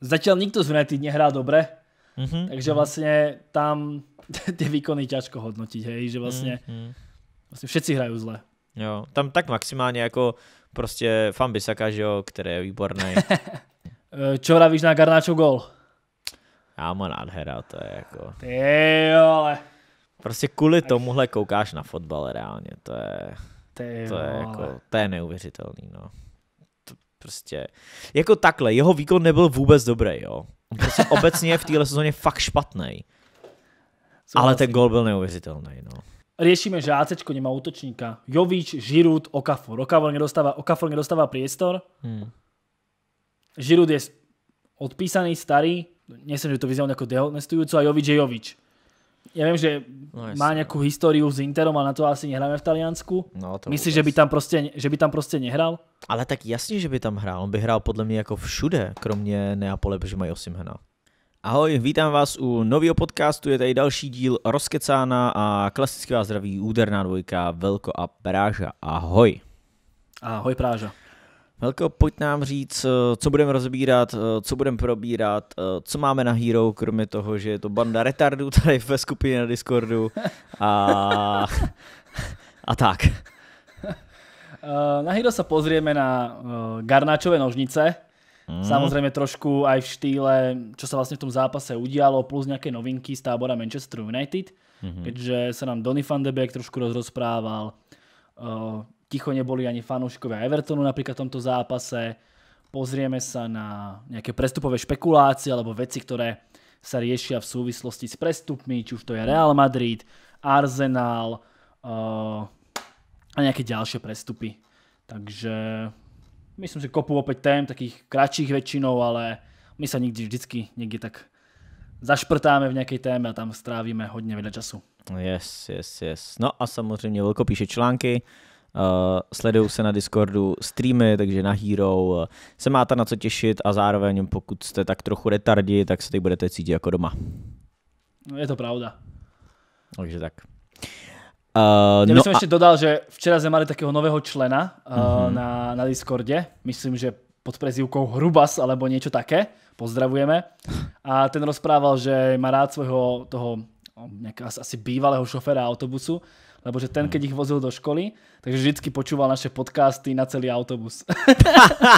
Začal nikto z United nehrá dobre, mm-hmm, takže mm. vlastne tam ty výkony ťažko hodnotiť, hej, že vlastne, mm-hmm. vlastne všetci hrajú zle. Jo, tam tak maximálně jako prostě fan Bisaka, že jo, který je výborný. Čo víš na Garnáčov gol? Kámo, nádhera, to je jako... Ty ale... Prostě kvůli tak... tomuhle koukáš na fotbal reálně, to je... Ty to je, jako, to je neuvěřitelný, no. Prostě, jako takhle, jeho výkon nebyl vůbec dobrý, jo. On prostě obecně je v téhle sezóně fakt špatný. Ale ten gol byl neuvěřitelný, no. Riešime, že ACčko nemá útočníka. Jovič, Žirut, Okafor. Okafor nedostáva, Okafor nedostáva priestor. Hmm. Žirut je odpísaný, starý. Nesem, že to vyzerá nejako dehonestujúco a Jovič je Jovič. Já vím, že no, jasný. má nejakú históriu s Interom a na to asi nehráme v Taliansku. No, to Myslíš, že by, tam prostě, že by tam prostě nehral? Ale tak jasně, že by tam hrál. On by hrál podle mě jako všude, kromě Neapole, protože mají Osimhena. Ahoj, vítám vás u nového podcastu, je tady další díl Rozkecána a klasicky vás zdraví úderná dvojka Velko a Práža. Ahoj. Ahoj Práža. Velko, pojď nám říct, eh, co budeme rozbírat, eh, co budeme probírat, eh, co máme na Hero, kromě toho, že je to banda retardů tady ve skupině na Discordu a, a tak. Na Hero se pozrieme na garnáčové nožnice, Mm. Samozrejme trošku aj v štýle, co se vlastně v tom zápase udialo, plus nějaké novinky z tábora Manchester United, mm-hmm. keďže sa nám Donny van de Beek trošku rozprával ticho neboli ani fanouškové Evertonu napríklad v tomto zápase. Pozrieme se na nějaké prestupové špekulácie alebo veci, které se riešia v souvislosti s prestupmi, či už to je Real Madrid, Arsenal uh, a nějaké další prestupy. Takže myslím si kopu opět tém, takých kratších väčšinou, ale my sa nikdy vždycky někde tak zašprtáme v nějaké téme a tam strávíme hodně veľa času. Yes, yes, yes. No a samozřejmě Vilko píše články, Uh, eh, sledují se na Discordu streamy, takže na Hero eh, se máte na co těšit a zároveň pokud jste tak trochu retardi, tak se teď budete cítit jako doma. No, je to pravda. Takže tak. Uh, Já no bych no ještě dodal, že včera jsme mali takého nového člena uh, uh-huh. na, na Discordě. Myslím, že pod prezivkou Hrubas alebo něco také. Pozdravujeme. A ten rozprával, že má rád svého toho nějak, asi bývalého šoféra autobusu lebo že ten, keď mhm. ich vozil do školy, takže vždycky počúval naše podcasty na celý autobus.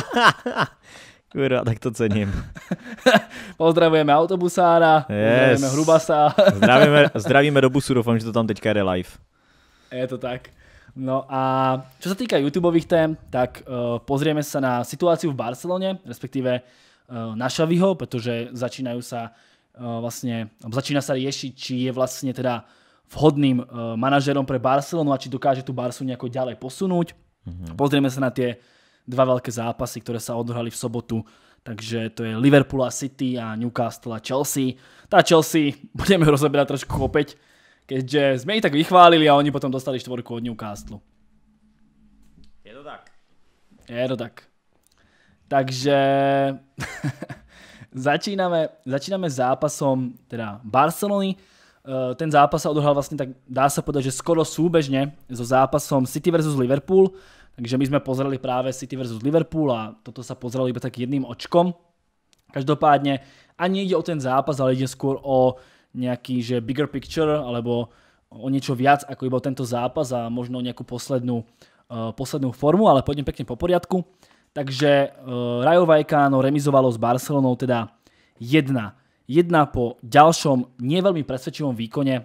Kurva, tak to cením. pozdravujeme autobusára, yes. pozdravujeme Hrubasa. zdravíme, zdravíme do busu, doufám, že to tam teďka jde live. Je to tak. No a čo sa týka YouTubeových tém, tak uh, pozrieme sa na situáciu v Barcelone, respektíve uh, eh, na Xaviho, pretože začínajú sa uh, eh, vlastne, začína sa riešiť, či je vlastne teda uh, vhodným eh, manažerom pre Barcelonu a či dokáže tu Barsu nejako ďalej posunúť. Mm-hmm. Pozrieme sa na tie dva veľké zápasy, ktoré sa odohrali v sobotu. Takže to je Liverpool a City a Newcastle a Chelsea. Tá Chelsea budeme rozebrať trošku opäť, keďže sme ich tak vychválili a oni potom dostali štvorku od Newcastle. Je to tak. Je to tak. Takže začíname, začíname zápasom teda Barcelony Eh, ten zápas sa odohral vlastne tak, dá sa povedať, že skoro súbežne so zápasom City versus Liverpool, takže my sme pozreli práve City versus Liverpool a toto sa pozrelo iba tak jedným očkom. Každopádne ani ide o ten zápas, ale ide skôr o nejaký, že bigger picture, alebo o niečo viac ako iba tento zápas a možno nejakú poslednú, uh, poslednú formu, ale pôjdem pekne po poriadku. Takže uh, eh, Rajo Vajkáno remizovalo s Barcelonou teda 1 Jedna po ďalšom neveľmi presvedčivom výkone,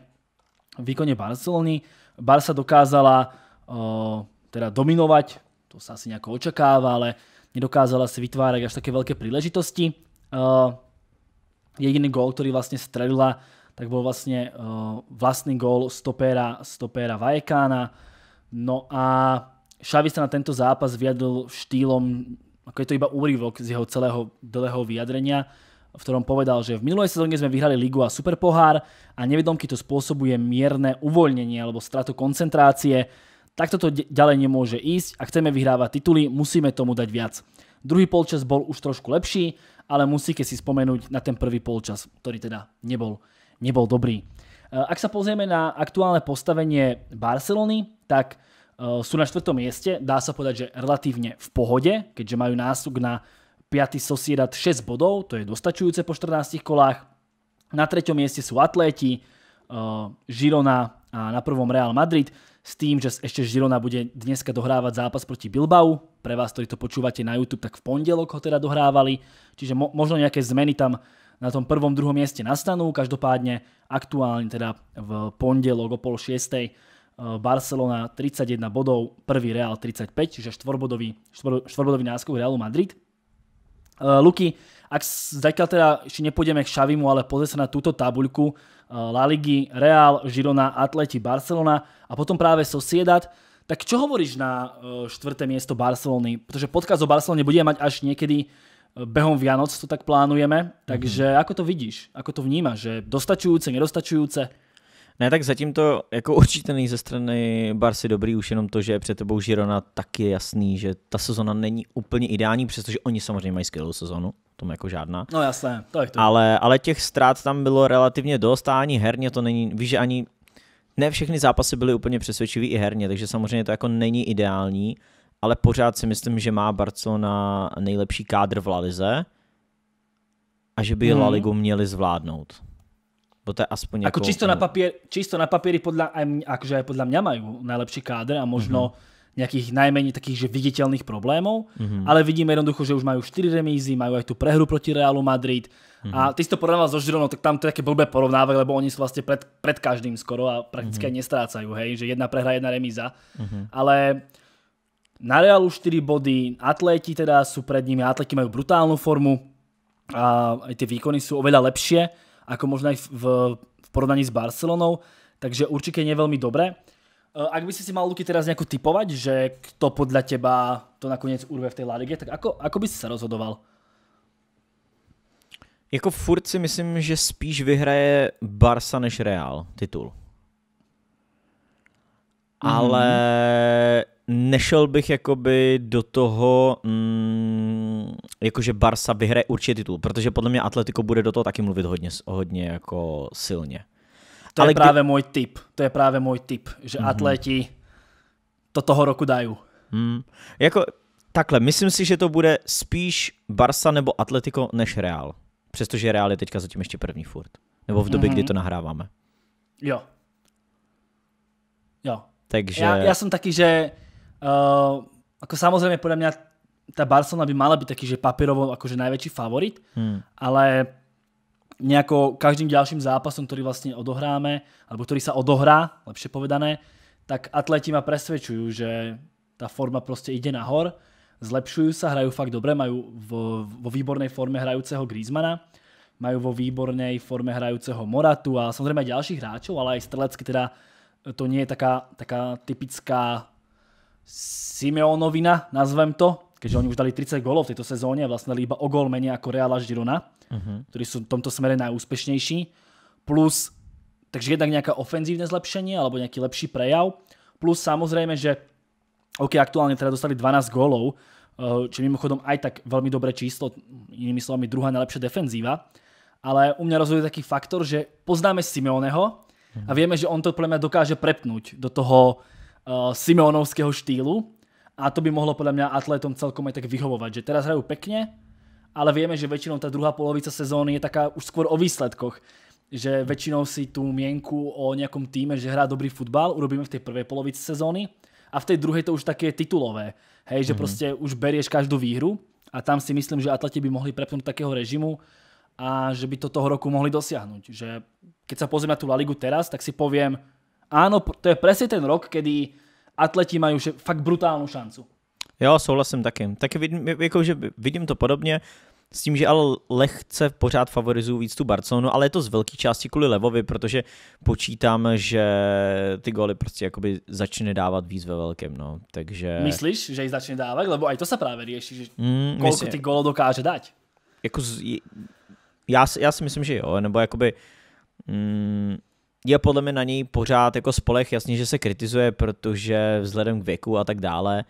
výkone Barcelony. Barca dokázala uh, teda dominovať, to sa asi nejako očakáva, ale nedokázala si vytvárať až také veľké príležitosti. Uh, jediný gól, ktorý vlastne strelila, tak bol vlastne uh, vlastný gól stopéra, stopéra Vajekána. No a Xavi sa na tento zápas vyjadril štýlom, ako je to iba úryvok z jeho celého dlhého vyjadrenia, v ktorom povedal, že v minulej sezóne sme vyhrali ligu a superpohár a nevedomky to spôsobuje mierne uvoľnenie alebo stratu koncentrácie. Takto to ďalej nemôže ísť a chceme vyhrávať tituly, musíme tomu dať viac. Druhý polčas bol už trošku lepší, ale musíte si spomenúť na ten prvý polčas, ktorý teda nebol, nebol dobrý. E, ak sa pozrieme na aktuálne postavenie Barcelony, tak e, sú na čtvrtom mieste, dá sa povedať, že relatívne v pohode, keďže majú nástup na 5. Sociedad 6 bodov, to je dostačujúce po 14 kolách. Na treťom mieste sú Atléti, eh, Girona a na prvom Real Madrid s tým, že ešte Girona bude dneska dohrávať zápas proti Bilbao. Pre vás, ktorí to počúvate na YouTube, tak v pondelok ho teda dohrávali. Čiže mo možno nejaké zmeny tam na tom prvom, druhom mieste nastanú. Každopádne aktuálne teda v pondelok o pol šiestej eh, Barcelona 31 bodov, prvý Real 35, čiže štvorbodový, štvor, štvorbodový náskok Realu Madrid. Uh, Luky, ak zatiaľ teda ešte nepôjdeme k Šavimu, ale pozrieť sa na túto tabuľku eh, La Ligy, Real, Girona, Atleti, Barcelona a potom práve Sociedad, tak čo hovoríš na uh, štvrté miesto Barcelony? Protože podcast o Barcelone budeme mať až niekedy behom Vianoc, to tak plánujeme. Takže mm. ako to vidíš? Ako to vnímaš? Že dostačujúce, nedostačujúce? Ne, tak zatím to jako určitě není ze strany Barsi dobrý, už jenom to, že před tebou Girona, tak je jasný, že ta sezona není úplně ideální, přestože oni samozřejmě mají skvělou sezonu, tom jako žádná. No jasné, to je to. Ale, ale těch ztrát tam bylo relativně dost a ani herně to není, víš, že ani ne všechny zápasy byly úplně přesvědčivý i herně, takže samozřejmě to jako není ideální, ale pořád si myslím, že má Barcelona nejlepší kádr v lalize a že by hmm. La Ligu měli zvládnout. Bo to je aspoň ako, ako čisto, na papier, čisto na papieri podľa, aj, akože aj podľa mňa majú najlepší káder a možno mm-hmm. nejakých najmenej takých že viditeľných problémov, mm-hmm. ale vidíme jednoducho, že už majú 4 remízy, majú aj tú prehru proti Realu Madrid mm-hmm. a mhm. ty si to porovnal so Žironou, tak tam to je také blbé porovnávať, lebo oni sú vlastne pred, pred každým skoro a prakticky mm-hmm. nestrácajú, hej, že jedna prehra, jedna remíza, mm-hmm. ale na Realu 4 body, atléti teda sú pred nimi, atléti majú brutálnu formu a aj tie výkony sú oveľa lepšie, ako možno aj v, v porovnaní s Barcelonou, takže určite nie veľmi dobré. E, ak by si si mal, Luky, teraz nejako typovať, že kto podľa teba to nakonec urve v tej La tak ako, ako by si se rozhodoval? Jako furt si myslím, že spíš vyhraje Barsa než Real titul. Mm. Ale nešel bych jakoby do toho, mm, jakože Barca vyhraje určitě titul, protože podle mě Atletico bude do toho taky mluvit hodně, hodně jako silně. To Ale je kdy... právě můj tip, to je právě můj tip, že mm-hmm. atleti to toho roku dají. Mm. Jako takhle, myslím si, že to bude spíš Barca nebo Atletico než Real. Přestože Real je teďka zatím ještě první furt. Nebo v době, mm-hmm. kdy mhm. to nahráváme. Jo. Jo. Takže... Já, já jsem taky, že Eh, ako samozrejme, podľa mňa tá Barcelona by mala byť taký, že papierovo akože najväčší favorit, hmm. ale nejako každým ďalším zápasom, ktorý vlastne odohráme, alebo ktorý sa odohrá, lepšie povedané, tak atleti ma presvedčujú, že tá forma proste ide nahor, zlepšujú sa, hrajú fakt dobre, majú vo, vo výbornej forme hrajúceho Griezmana, majú vo výbornej forme hrajúceho Moratu a samozrejme aj ďalších hráčov, ale aj strelecky teda to nie je taká, taká typická Simeonovina, nazvem to, keďže oni už dali 30 gólov v tejto sezóne, vlastne iba o gól menej ako Real a Girona, uh-huh. ktorí sú v tomto smere najúspešnejší. Plus, takže jednak nejaká ofenzívne zlepšenie alebo nejaký lepší prejav. Plus samozrejme, že OK, aktuálne teda dostali 12 gólov, eh, či mimochodom aj tak veľmi dobré číslo, inými slovami druhá najlepšia defenzíva. Ale u mňa rozhoduje taký faktor, že poznáme Simeoneho a mhm. vieme, že on to pre mňa dokáže prepnúť do toho Eh, Simeonovského štýlu a to by mohlo podľa mňa Atlétom celkom aj tak vyhovovať, že teraz hrajú pekne, ale vieme, že väčšinou ta druhá polovica sezóny je taká už skôr o výsledkoch, že väčšinou si tú mienku o nejakom týme, že hrá dobrý futbal, urobíme v tej prvej polovici sezóny a v tej druhej to už také titulové, hej, že mm -hmm. prostě už berieš každú výhru a tam si myslím, že atleti by mohli prepnúť takého režimu a že by to toho roku mohli dosiahnuť, že keď sa pozriem na tú La Ligu teraz, tak si poviem, Áno, to je presne ten rok, kedy atleti majú fakt brutálnu šancu. Jo, souhlasím taky. Taky vidím, jako, že vidím to podobně, s tím, že ale lehce pořád favorizuju víc tu Barcelonu, ale je to z velké části kvůli Levovi, protože počítám, že ty góly prostě jakoby začne dávat víc ve velkém, no. Takže... Myslíš, že ji začne dávat? Lebo aj to se právě rieši, že mm, kolik myslím... ty góly dokáže dát. Jako z... já, já si myslím, že jo, nebo jakoby... Mm, je podle mě na něj pořád jako spolech, jasně, že se kritizuje, protože vzhledem k věku a tak dále,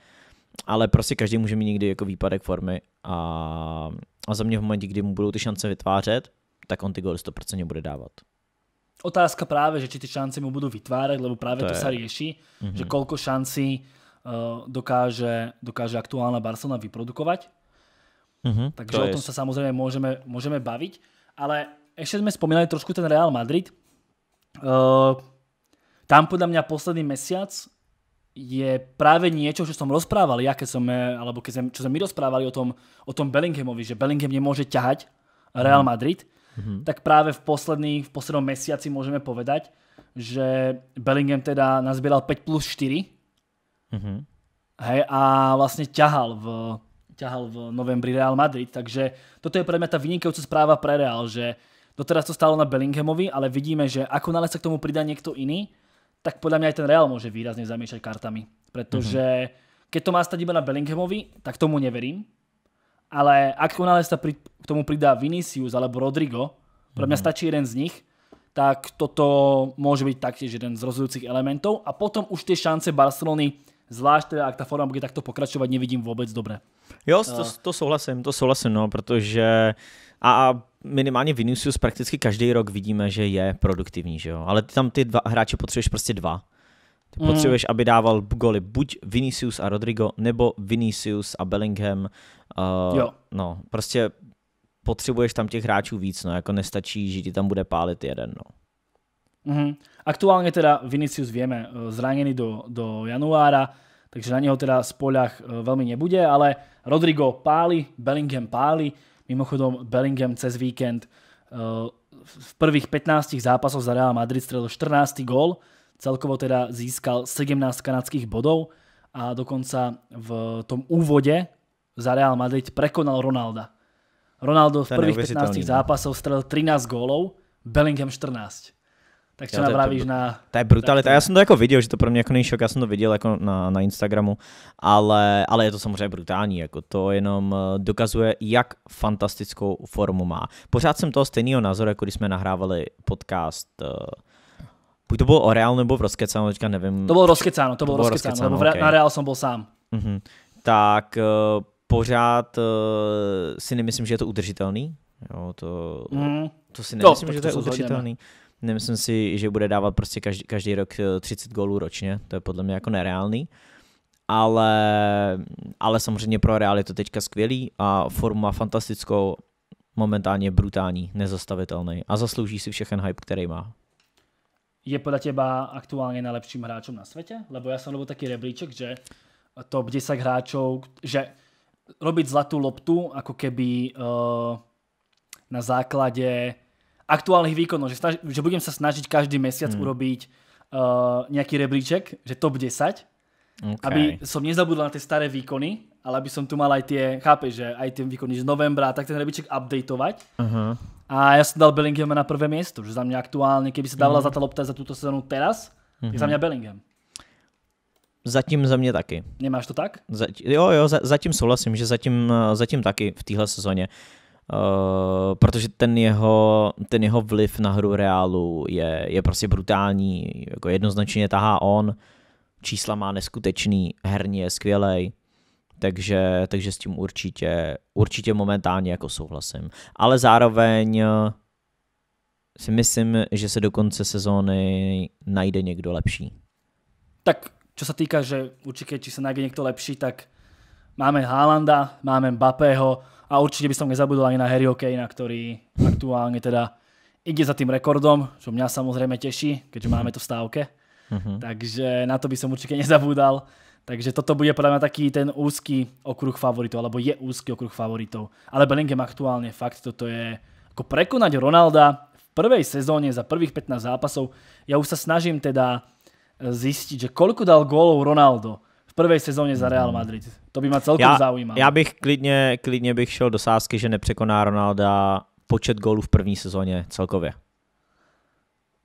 ale prostě každý může mít někdy jako výpadek formy a, a za mě v momentě, kdy mu budou ty šance vytvářet, tak on ty góly 100% bude dávat. Otázka právě, že či ty šance mu budou vytvářet, lebo právě to, to je... sa rieši, mm-hmm. že kolko šancí uh, dokáže, dokáže aktuálna Barcelona vyprodukovať. Mm-hmm. Takže to o tom se samozřejmě můžeme môžeme, môžeme ale ještě jsme spomínali trošku ten Real Madrid. Eh, tam podľa mňa posledný mesiac je práve niečo, čo som rozprával, ja keď som, eh, alebo keď som, čo sme my rozprávali o tom, o tom Bellinghamovi, že Bellingham nemôže ťahať Real mhm. Madrid, mm tak práve v, posledný, v poslednom mesiaci môžeme povedať, že Bellingham teda nazbieral 5 plus 4 mm-hmm. hej, a vlastne ťahal v, ťahal v novembri Real Madrid, takže toto je pre mňa tá vynikajúca správa pre Real, že Doteraz to stálo na Bellinghamovi, ale vidíme, že ako nále sa k tomu pridá niekto iný, tak podľa mňa aj ten Real môže výrazne zamiešať kartami. Pretože mm keď to má stať iba na Bellinghamovi, tak tomu neverím. Ale ak nále sa k tomu pridá Vinicius alebo Rodrigo, pre mňa mhm. stačí jeden z nich, tak toto môže byť taktiež jeden z rozhodujúcich elementov. A potom už tie šance Barcelony Zvlášť teda, jak ta forma bude takto pokračovat, nevidím vůbec dobré. Jo, eh. to souhlasím, to souhlasím, no, protože a minimálně Vinicius prakticky každý rok vidíme, že je produktivní, že jo? Ale ty tam ty dva hráče potřebuješ prostě dva. Ty mm. potřebuješ, aby dával goly buď Vinicius a Rodrigo, nebo Vinicius a Bellingham. Uh, jo. No, prostě potřebuješ tam těch hráčů víc, no, jako nestačí, že ti tam bude pálit jeden, no. Mm-hmm. Aktuálne teda Vinicius víme eh, zraněný do, do januára, takže na něho teda spoľah eh, velmi nebude, ale Rodrigo páli, Bellingham páli, Mimochodom Bellingham cez víkend eh, v prvých 15 zápasoch za Real Madrid strelil 14. gól, celkovo teda získal 17 kanadských bodov a dokonca v tom úvode za Real Madrid prekonal Ronalda. Ronaldo v prvých 15 no. zápasoch strelil 13 gólov, Bellingham 14. Tak co napravíš na... To je brutalita. Já jsem to jako viděl, že to pro mě jako nejšok, já jsem to viděl jako na, na Instagramu, ale, ale je to samozřejmě brutální, jako to jenom eh, dokazuje, jak fantastickou formu má. Pořád jsem toho stejného názoru, jako když jsme nahrávali podcast uh, buď to bylo o Real nebo v Rozkecáno, teďka nevím. To bylo Rozkecáno, to bylo, to bylo Rozkecáno, rozkecáno okay. na Real jsem byl sám. Mm-hmm. Tak uh, pořád uh, si nemyslím, že je to udržitelný. Jo, to, mm. to si nemyslím, to, že to, to je udržitelný. Hodně, Nemyslím si, že bude dávat prostě každý, každý rok 30 eh, gólů ročně, to je podle mě jako nereálný. Ale, ale samozřejmě pro Real je to teďka skvělý a forma fantastickou, momentálně brutální, nezastavitelný a zaslouží si všechen hype, který má. Je podle těba aktuálně nejlepším hráčem na světě? Lebo já jsem robil taky rebríček, že top 10 hráčů, že robit zlatou loptu, jako keby uh, na základě aktuálnych výkonov, no, že, snaž, že budem sa snažiť každý mesiac hmm. urobiť uh, nejaký rebríček, že top 10, okay. aby som nezabudol na tie staré výkony, ale aby som tu mal aj tie, chápeš, že aj tie výkony z novembra, tak ten rebríček updateovať. Uh-huh. A ja som dal Bellinghama na prvé místo, že za mě aktuálně, kdyby se dávala mm. za ta lopta za tuto sezonu teraz, mm-hmm. je za mě mhm. Bellingham. Zatím za mě taky. Nemáš to tak? Zat, jo, jo, za, zatím souhlasím, že zatím, eh, zatím taky v téhle sezóně. Eh, protože ten jeho, ten jeho vliv na hru Reálu je, je prostě brutální, jako jednoznačně tahá on, čísla má neskutečný, herně je skvělej, takže, takže s tím určitě, určitě momentálně jako souhlasím. Ale zároveň eh, si myslím, že se do konce sezóny najde někdo lepší. Tak, co se týká, že určitě, či se najde někdo lepší, tak máme Haalanda, máme Mbappého, a určitě by som nezabudol ani na Harry Kane, ktorý aktuálne teda ide za tým rekordom, čo mňa samozrejme teší, keďže máme to v stávke. Mhm. Takže na to by som určite nezabúdal. Takže toto bude podľa mňa taký ten úzky okruh favoritov, alebo je úzky okruh favoritov. Ale Bellingham aktuálne fakt, toto je ako prekonať Ronalda v prvej sezóne za prvých 15 zápasov. Ja už sa snažím teda zistiť, že koľko dal gólov Ronaldo v sezóně za Real Madrid. To by mě celkem zaujímalo. Já bych klidně, klidně bych šel do sázky, že nepřekoná Ronalda počet gólů v první sezóně celkově.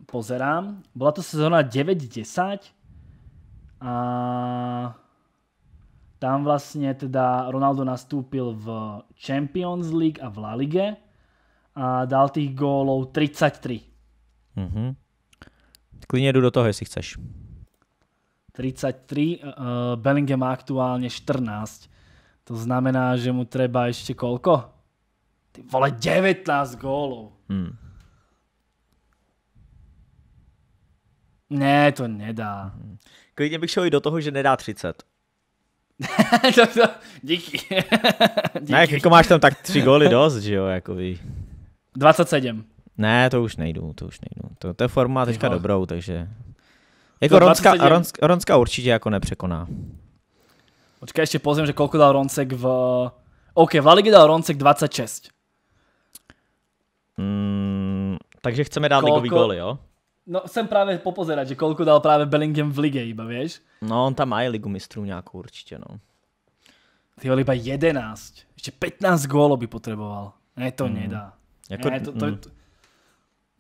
Pozerám. Byla to sezóna 9-10 a tam vlastně teda Ronaldo nastoupil v Champions League a v La Lige a dal tých gólů 33. Mhm. Klidně jdu do toho, jestli chceš. 33, uh, eh, eh, Bellingham má aktuálne 14. To znamená, že mu treba ještě kolko? Ty vole, 19 gólov. Hmm. Ne, to nedá. Hmm. Klidně bych šel i do toho, že nedá 30. to, to, díky. díky. Ne, jako máš tam tak tři góly dost, že jo, jako 27. Ne, to už nejdu, to už nejdu. To, to je forma teďka dobrou, takže jako Ronska, Ronska, Ronska určitě jako nepřekoná. Počkej, ještě pozriem, že koľko dal Roncek v... OK, v ligi dal Roncek 26. Mm, takže chceme dát kolko... ligový góly, jo? No, jsem právě popozerať, že koľko dal právě Bellingham v ligi, iba, vieš? No, on tam má ligu mistrů nějakou určitě, no. Ty iba 11. Ještě 15 gólov by potřeboval. Ne, to mm. nedá. Jako, ne, to, to, mm. to,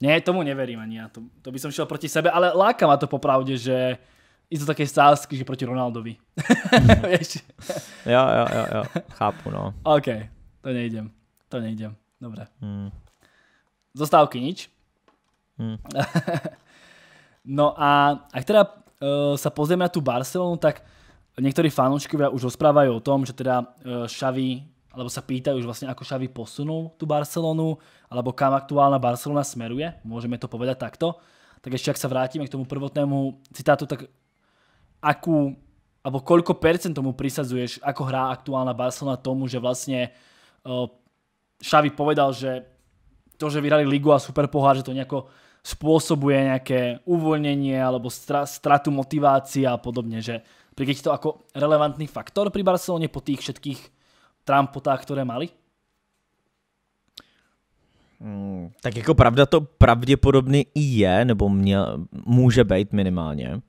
Nie, tomu neverím ani ja. To, to by som šiel proti sebe, ale láka ma to popravde, že i to také sázky, že proti Ronaldovi. Vieš? jo, jo, jo, jo, chápu, no. OK, to nejdem. To nejdem. Dobre. Hmm. Zostávky nič. Hmm. no a ak teda uh, sa pozrieme na tú Barcelonu, tak niektorí fanúškovia už rozprávajú o tom, že teda uh, Xavi alebo sa pýtajú už vlastne, ako Xavi posunul tú Barcelonu, alebo kam aktuálna Barcelona smeruje, môžeme to povedať takto. Tak ešte ak sa vrátime k tomu prvotnému citátu, tak akú, alebo koľko percent tomu prisadzuješ, ako hrá aktuálna Barcelona tomu, že vlastne uh, Xavi povedal, že to, že vyhrali ligu a superpohár, že to nejako spôsobuje nejaké uvoľnenie alebo stratu motivácie a podobne, že keď to ako relevantný faktor pri Barcelone po tých všetkých trampota, které mali? Hmm, tak jako pravda to pravděpodobně i je, nebo měl, může být minimálně.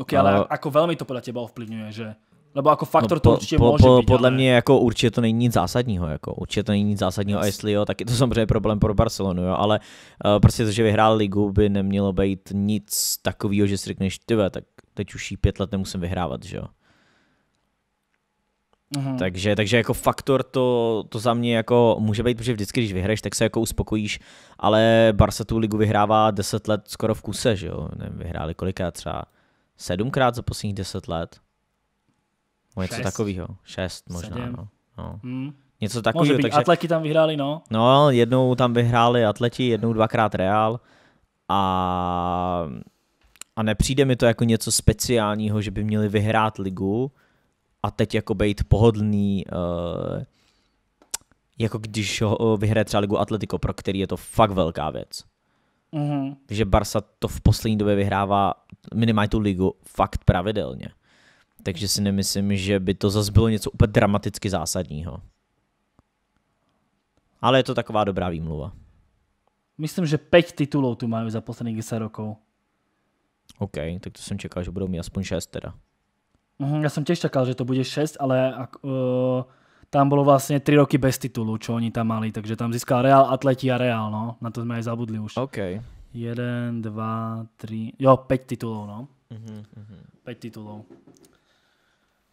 Ok, ale, ale eh, ako velmi to podle těba ovplyvňuje, že? nebo jako no, faktor no, po, to určitě po, může po, být, Podle ale... mě jako určitě to není nic zásadního, jako určitě to není nic zásadního yes. a jestli jo, tak je to samozřejmě problém pro Barcelonu, jo, ale uh, prostě to, že vyhrál ligu, by nemělo být nic takového, že si řekneš, ty tak teď už jí pět let nemusím vyhrávat, že jo. Mhm. Takže, takže jako faktor to, to za mě jako může být, protože vždycky, když vyhraješ, tak se jako uspokojíš, ale Barca tu ligu vyhrává 10 let skoro v kuse, že jo? Nevím, vyhráli kolikrát třeba sedmkrát za posledních 10 let. No, něco takového. Šest možná, Sedm. no. no. Hmm. Něco takového. Takže... Atleti tam vyhráli, no. No, jednou tam vyhráli atleti, jednou dvakrát Real a, a nepřijde mi to jako něco speciálního, že by měli vyhrát ligu, a teď jako být pohodlný, eh, jako když ho eh, vyhraje třeba Ligu Atletico, pro který je to fakt velká věc. Mm-hmm. Že Barsa to v poslední době vyhrává minimálně tu ligu fakt pravidelně. Takže si nemyslím, že by to zase bylo něco úplně dramaticky zásadního. Ale je to taková dobrá výmluva. Myslím, že 5 titulů tu mají za posledních 10 rokov. OK, tak to jsem čekal, že budou mít aspoň 6 teda. Mm, ja som tiež čakal, že to bude 6, ale uh, tam bylo vlastně 3 roky bez titulu, čo oni tam mali, takže tam získal Real, Atleti a Real, no. Na to sme aj zabudli už. OK. 1, 2, 3, jo, 5 titulů, no. Mm-hmm. Mhm. 5 titulov. Uh,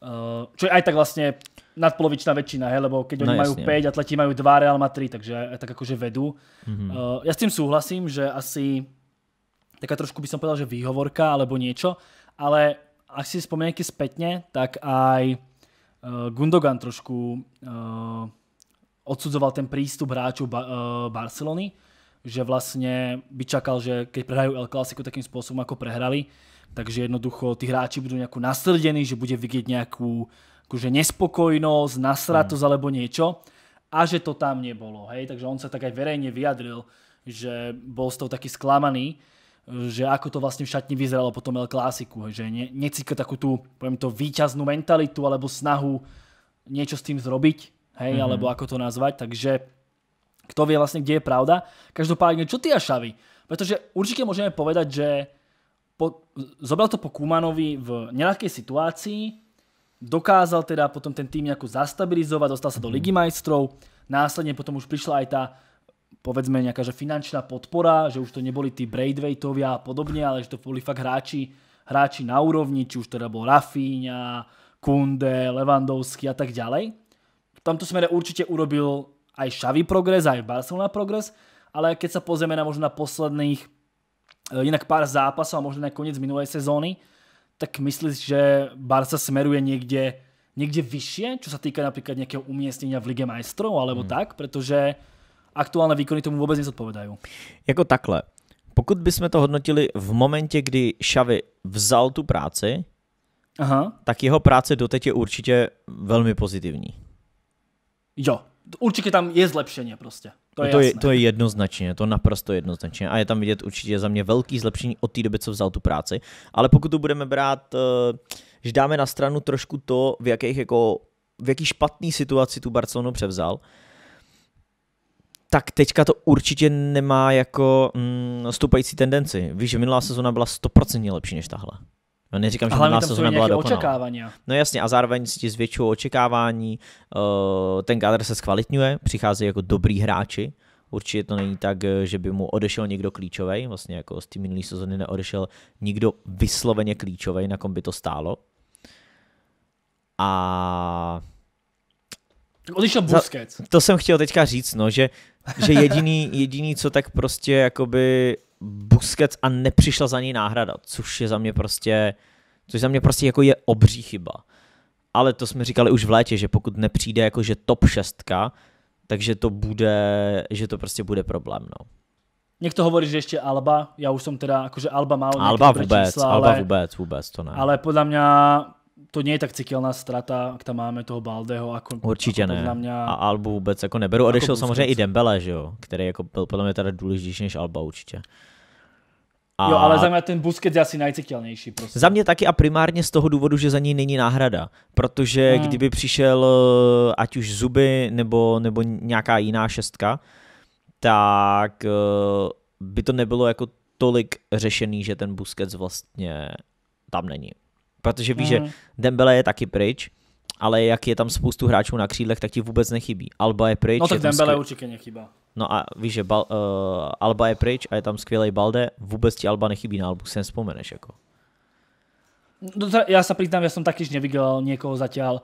eh, čo je aj tak vlastně nadpolovičná většina, hej, lebo keď no oni no, majú jasne. 5, atleti mají 2, Real má 3, takže eh, tak jakože vedú. Mm-hmm. Uh, ja s tím souhlasím, že asi taká trošku by som povedal, že výhovorka alebo niečo, ale ak si spomenete spätne, tak aj eh, Gundogan trošku uh, odsudzoval ten prístup hráčů eh, Barcelony, že vlastně by čakal, že keď prehrajú El Clasico takým spôsobom, ako prehrali, takže jednoducho tí hráči budú nejakú nasrdení, že bude vidieť nejakú akože nespokojnosť, nasratosť mm. alebo niečo a že to tam nebolo. Takže on sa tak aj verejne vyjadril, že bol z toho taký sklamaný, že ako to vlastne v šatni vyzeralo po tom El Clásiku, že ne, necíka takú tú, poviem to, výťaznú mentalitu alebo snahu niečo s tým zrobiť, hej, mm-hmm. alebo ako to nazvať, takže kto vie vlastne, kde je pravda. Každopádne, čo ty a Šavi? Pretože určite môžeme povedať, že po, zobral to po Kumanovi v nelahkej situácii, dokázal teda potom ten tým nejako zastabilizovať, dostal sa do mhm. Ligy majstrov, následne potom už prišla aj tá povedzme nejaká že finančná podpora, že už to neboli tí Braithwaitovia a podobne, ale že to boli fakt hráči, hráči na úrovni, či už teda bol Rafinha, Kunde, Lewandowski a tak ďalej. V tomto smere určite urobil aj Xavi progres, aj Barcelona progres, ale keď sa pozrieme na možno na posledných eh, inak pár zápasov a možno na koniec minulej sezóny, tak myslíš, že Barca smeruje niekde, niekde vyššie, čo sa týka napríklad nejakého umiestnenia v Lige majstrov alebo mm. tak, pretože aktuálne výkony tomu vôbec nezodpovedajú. Jako takhle. Pokud bychom to hodnotili v momentě, kdy Xavi vzal tu práci, Aha. tak jeho práce doteď je určitě velmi pozitivní. Jo, určitě tam je zlepšení prostě. To je, to, je, to je jednoznačně, to naprosto jednoznačně. A je tam vidět určitě za mě velký zlepšení od té doby, co vzal tu práci. Ale pokud tu budeme brát, eh, že dáme na stranu trošku to, v jakých jako v jaký špatný situaci tu Barcelonu převzal, tak teďka to určitě nemá jako mm, stoupající tendenci. Víš, že minulá sezona byla 100% lepší než tahle. No, neříkám, že minulá sezona byla dokonalá. očekávání. No jasně, a zároveň si ti zvětšují očekávání, uh, ten kádr se zkvalitňuje, přichází jako dobrý hráči, Určitě to není tak, eh, že by mu odešel někdo klíčový, vlastně jako z té minulé sezony neodešel nikdo vysloveně klíčový, na kom by to stálo. A Odešel Busquets. to jsem chtěl teďka říct, no, že že jediný, jediný, co tak prostě jakoby Busquets a nepřišla za něj náhrada, což je za mě prostě, což za mě prostě jako je obří chyba. Ale to jsme říkali už v létě, že pokud nepřijde jakože top šestka, takže to bude, že to prostě bude problém, no. Někdo hovorí, že ještě Alba, já už jsem teda, akože Alba má Alba vůbec, čísla, ale, Alba vůbec, vůbec to ne. Ale podle mě to není tak citelná strata, jak tam máme toho Baldeho. Jako, Určitě jako ne. Mě, a Albu vůbec jako neberu. Odešel jako samozřejmě i Dembele, že jo, který jako byl podle mě teda důležitější než Alba určitě. A... Jo, ale za mě ten Busquets je asi nejcitelnější. Prostě. Za mě taky a primárně z toho důvodu, že za ní není náhrada. Protože hmm. kdyby přišel eh, ať už Zuby nebo, nebo nějaká jiná šestka, tak eh, by to nebylo jako tolik řešený, že ten Busquets vlastně tam není protože víš, mm. že hmm. Dembele je taky pryč, ale jak je tam spoustu hráčů na křídlech, tak ti vůbec nechybí. Alba je pryč. No tak Dembele skvěl... určitě nechybá. No a víš, že Bal, uh, Alba je pryč a je tam skvělý Balde, vůbec ti Alba nechybí na Albu, si nespomeneš jako. No, ja sa priznám, ja som taktiež nevidel někoho zatiaľ,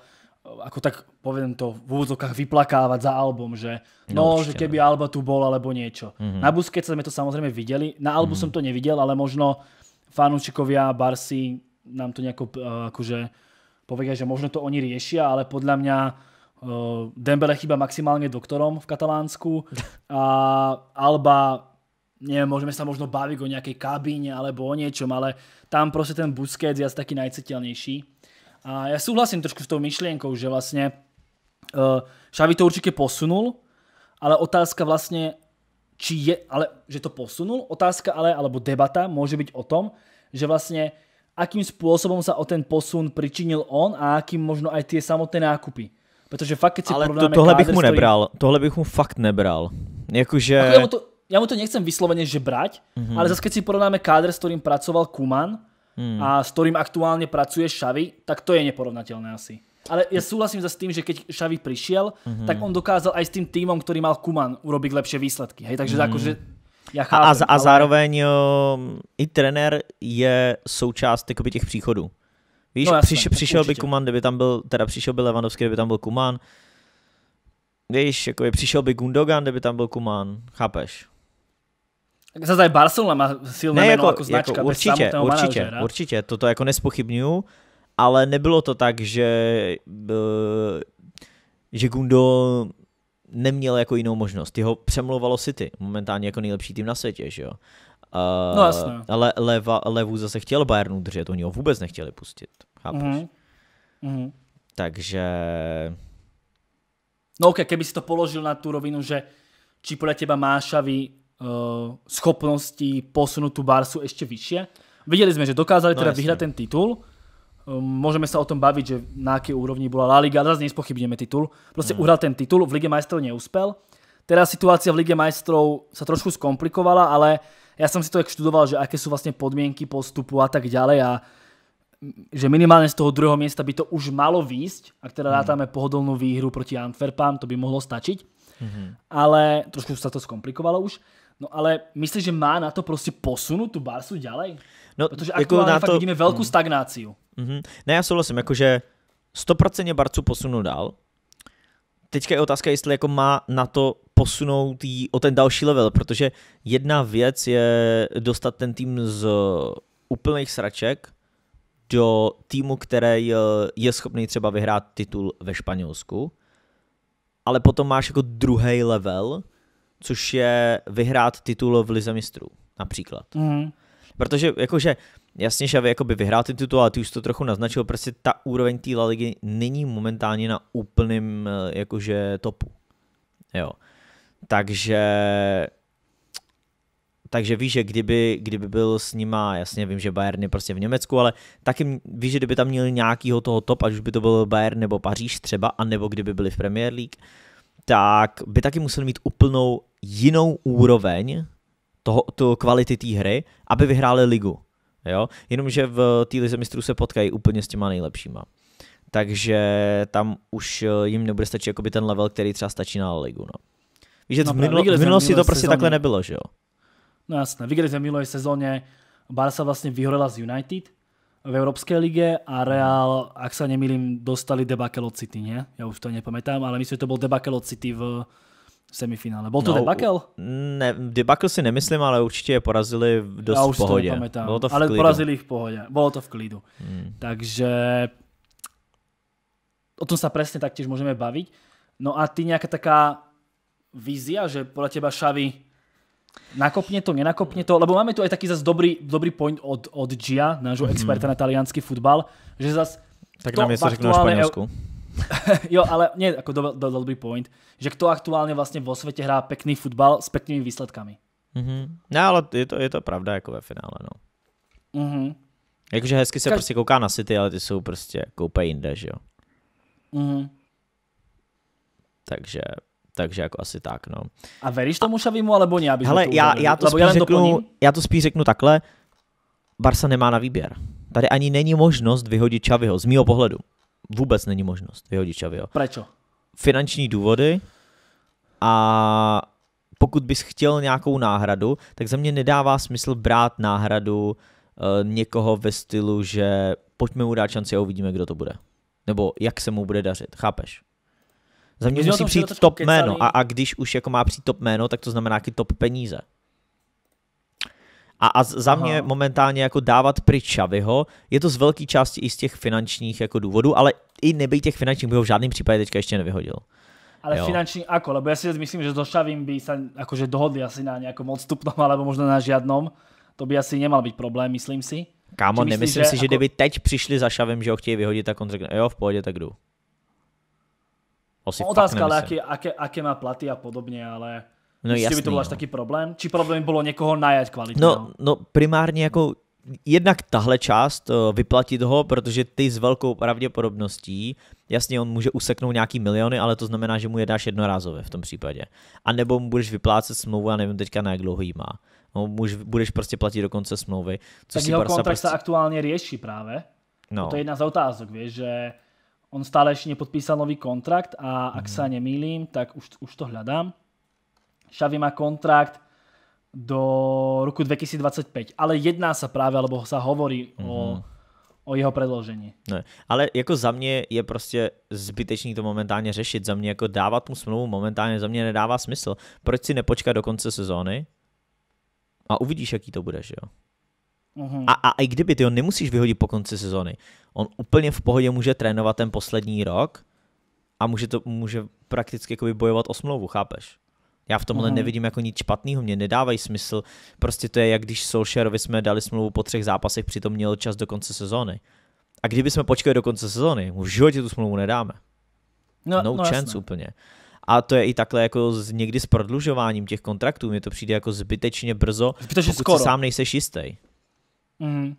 jako tak povím to, v úvodzokách vyplakávat za album, že no, no že no. keby Alba tu bol alebo něco. Mm-hmm. Na Busquets sme to samozřejmě viděli. na Albu mm-hmm. to neviděl, ale možno fanúšikovia Barsi nám to nejako uh, eh, akože povedia, že možno to oni riešia, ale podľa mňa uh, eh, Dembele chyba maximálne doktorom v Katalánsku a Alba neviem, môžeme sa možno baviť o nejakej kabíne alebo o niečom, ale tam proste ten Busquets je asi taký najciteľnejší. A ja súhlasím trošku s tou myšlienkou, že vlastne uh, to určite posunul, ale otázka vlastne, či je, ale že to posunul, otázka ale, alebo debata môže byť o tom, že vlastne akým spôsobom sa o ten posun pričinil on a akým možno aj tie samotné nákupy. Protože fakt, keď si Ale to, tohle bych mu nebral, ktorý... tohle bych mu fakt nebral. Jakože... Jako já, mu to, já mu to nechcem vysloveně že brať, mm -hmm. ale zase keď si porovnáme kádr, s ktorým pracoval Kuman mm. a s ktorým aktuálně pracuje Xavi, tak to je neporovnatelné asi. Ale já souhlasím zase s tím, že keď Xavi přišel, mm -hmm. tak on dokázal aj s tým týmom, který mal Kuman, urobiť lepšie výsledky. Hej, takže mm -hmm. akože já chápem, a, a, a zároveň ale... Eh, i trenér je součást jakoby, těch příchodů. Víš, no, jasný, přiš, přišel určitě. by Kuman, kdyby tam byl, teda přišel by Levandovský, kdyby tam byl Kuman. Víš, jako je, přišel by Gundogan, kdyby tam byl Kuman, chápeš? Tak zase tady Barcelona má silné ne, jméno jako, jako značka. Jako určitě, určitě, manažera. určitě, toto jako nespochybnuju, ale nebylo to tak, že, eh, že Gundo neměl jako jinou možnost. Jeho přemlouvalo City, momentálně jako nejlepší tým na světě, že jo. Uh, no jasně. Ale leva, levu zase chtěl Bayern udržet, oni ho vůbec nechtěli pustit, chápeš? Mm-hmm. Takže... No ok, keby si to položil na tú rovinu, že či podľa teba má uh, eh, schopnosti posunúť tú Barsu ešte vyššie. Videli sme, že dokázali no, teda jasne. vyhrať ten titul, môžeme sa o tom baviť, že na akej úrovni bola La Liga, teraz nespochybneme titul. Proste mm. uhral ten titul, v Lige majstrov neúspel. Teraz situácia v Lige majstrov sa trošku skomplikovala, ale ja som si to tak študoval, že aké sú vlastne podmienky postupu a tak ďalej a že minimálne z toho druhého miesta by to už malo výjsť, ak teda mm. rátame pohodlnú výhru proti Antwerpám, to by mohlo stačiť. Mm -hmm. Ale trošku sa to skomplikovalo už. No ale myslíš, že má na to prostě posunout tu Barsu ďalej? No, Protože jako aktuálně jako na to... vidíme velkou hmm. stagnáciu. Mm-hmm. Ne, já souhlasím, jakože 100% Barcu posunu dál. Teďka je otázka, jestli jako má na to posunout jí o ten další level, protože jedna věc je dostat ten tým z úplných sraček do týmu, který eh, je schopný třeba vyhrát titul ve Španělsku, ale potom máš jako druhý level, což je vyhrát titul v Lize mistrů, například. Mm. Protože jakože jasně, Šavy jakoby vyhrál ty titul, ale ty už to trochu naznačil, prostě ta úroveň té La Ligy není momentálně na úplném eh, jakože topu. Jo. Takže takže víš, že kdyby, kdyby byl s nima, jasně vím, že Bayern je prostě v Německu, ale taky víš, že kdyby tam měli nějakýho toho top, ať už by to byl Bayern nebo Paříž třeba, anebo kdyby byli v Premier League, tak by taky museli mít úplnou jinou úroveň toho, toho kvality té hry, aby vyhráli ligu jo? Jenomže v eh, té lize mistrů se potkají úplně s těma nejlepšíma. Takže tam už eh, jim nebude stačit jakoby ten level, který třeba stačí na ligu, no. Víš, že no, minul, v minulosti to prostě sezóně. takhle nebylo, že jo? No jasné, viděli jsme v minulé sezóně, Barca vlastně vyhorela z United v Evropské lige a Real, ak se nemýlim, dostali debakel od City, nie? Ja už to nepamätám, ale myslím, že to byl debakel od City v, semifinále. Byl to no, debakl? Ne, debakl si nemyslím, ale určitě je porazili dost Já už v pohodě. To Bylo to v ale klidu. porazili ich v pohodě. Bylo to v klidu. Hmm. Takže o tom sa presne taktiež môžeme baviť. No a ty nějaká taká vizia, že podľa teba Šavi nakopne to, nenakopne to, lebo máme tu aj taký zase dobrý, dobrý point od, od Gia, nášho mm -hmm. na talianský futbal, že zase tak nám něco řekne o Španělsku. jo, ale nie, ako do, do, dobrý point, že kto aktuálne vlastne vo svete hrá pekný futbal s peknými výsledkami. Mm-hmm. No ale je to, je to pravda jako ve finále, no. Mm-hmm. Jakože hezky se Kaž... prostě kouká na City, ale ty jsou prostě koupe jinde, že jo. Mm-hmm. Takže, takže jako asi tak, no. A veríš tomu Šavimu, alebo ne? Hele, to já, já, to spíš já, řeknu, já to spíš řeknu takhle. Barsa nemá na výběr. Tady ani není možnost vyhodit Čaviho, z mýho pohledu vůbec není možnost vyhodit Čavyho. Proč? Finanční důvody a pokud bys chtěl nějakou náhradu, tak za mě nedává smysl brát náhradu e, někoho ve stylu, že pojďme mu dát šanci a uvidíme, kdo to bude. Nebo jak se mu bude dařit, chápeš? Za mě musí přijít top kecali. jméno a, a když už jako má přijít top jméno, tak to znamená i top peníze. A, a za Aha. momentálně jako dávat pryč Xaviho, je to z velké části i z těch finančních jako důvodů, ale i nebej těch finančních by ho v žádném případě teďka ještě nevyhodil. Ale jo. finančný ako? Lebo ja si myslím, že so Šavím by sa akože dohodli asi na nejakom odstupnom alebo možná na žiadnom. To by asi nemal být problém, myslím si. Kámo, myslíš, nemyslím že si, že ako... kdyby teď přišli za Šavem, že ho chtějí vyhodit, tak on řekne, jo, v pohodě, tak jdu. Asi no, otázka, ale aké, aké, aké má platy a podobně, ale No Jistě jasný, by to byl až no. taky problém? Či problém bylo někoho najat kvalitně? No, no, no primárně jako jednak tahle část eh, vyplatit ho, protože ty s velkou pravděpodobností, jasně on může useknout nějaký miliony, ale to znamená, že mu je dáš jednorázově v tom případě. A nebo mu budeš vyplácet smlouvu, a nevím teďka na jak dlouho jí má. No, budeš prostě platit do konce smlouvy. Což tak jeho kontrakt prostě... se aktuálně řeší právě. No. To je jedna z otázok, vieš, že on stále ještě nepodpísal nový kontrakt a ak mm. se nemýlím, tak už, už to hledám. Xavi má kontrakt do roku 2025, ale jedná sa práve, alebo sa hovorí mm-hmm. o mhm. o jeho predložení. Ne, ale jako za mě je prostě zbytečný to momentálně řešit. Za mě jako dávat mu smlouvu momentálně za mě nedává smysl. Proč si nepočkat do konce sezóny a uvidíš, jaký to bude, že jo? Uhum. A, a i kdyby, ty ho nemusíš vyhodit po konci sezony. On úplně v pohodě může trénovat ten poslední rok a může, to, může prakticky bojovat o smlouvu, chápeš? Já v tomhle mm. nevidím jako nic špatného, mě nedávají smysl. Prostě to je, jak když Solskjaerovi jsme dali smlouvu po třech zápasech, přitom měl čas do konce sezóny. A kdyby jsme počkali do konce sezóny, mu v životě tu smlouvu nedáme. No, no, no chance jasné. úplně. A to je i takhle jako z, někdy s prodlužováním těch kontraktů. Mně to přijde jako zbytečně brzo, zbytečně pokud skoro. sám nejseš jistý. Mm.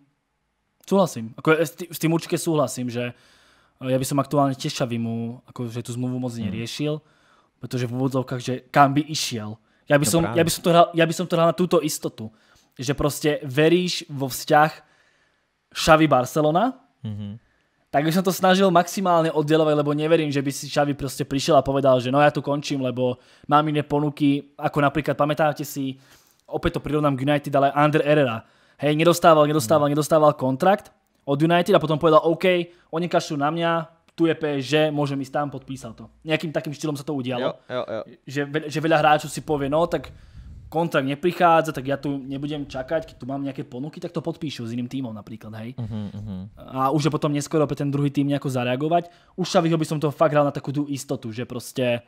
Souhlasím. Ako, s tím určite souhlasím, že eh, ja by som aktuálne tešavýmu, akože tú zmluvu moc hmm. neriešil. Mm protože v úvodzovkách, že kam by išiel. Ja by, no som, práve. ja, by som to hral, ja by som to hral na túto istotu. Že proste veríš vo vzťah Xavi Barcelona, mm-hmm. tak by som to snažil maximálne oddelovať, lebo neverím, že by si Xavi proste prišiel a povedal, že no ja tu končím, lebo mám iné ponuky, ako napríklad, pamätáte si, opäť to prirovnám k United, ale Ander Herrera. Hej, nedostával, nedostával, mm. nedostával kontrakt od United a potom povedal, OK, oni kašľú na mňa, tu je PSG, môžem ísť tam, podpísal to. Nejakým takým štýlom sa to udialo. Že, že veľa hráčov si povie, no tak kontrakt neprichádza, tak ja tu nebudem čakať, keď tu mám nejaké ponuky, tak to podpíšu s iným tímom napríklad, hej. Mhm, mhm. A už je potom neskoro pre ten druhý tým nejako zareagovať. Už Šaviho by som to fakt hral na takú tú istotu, že proste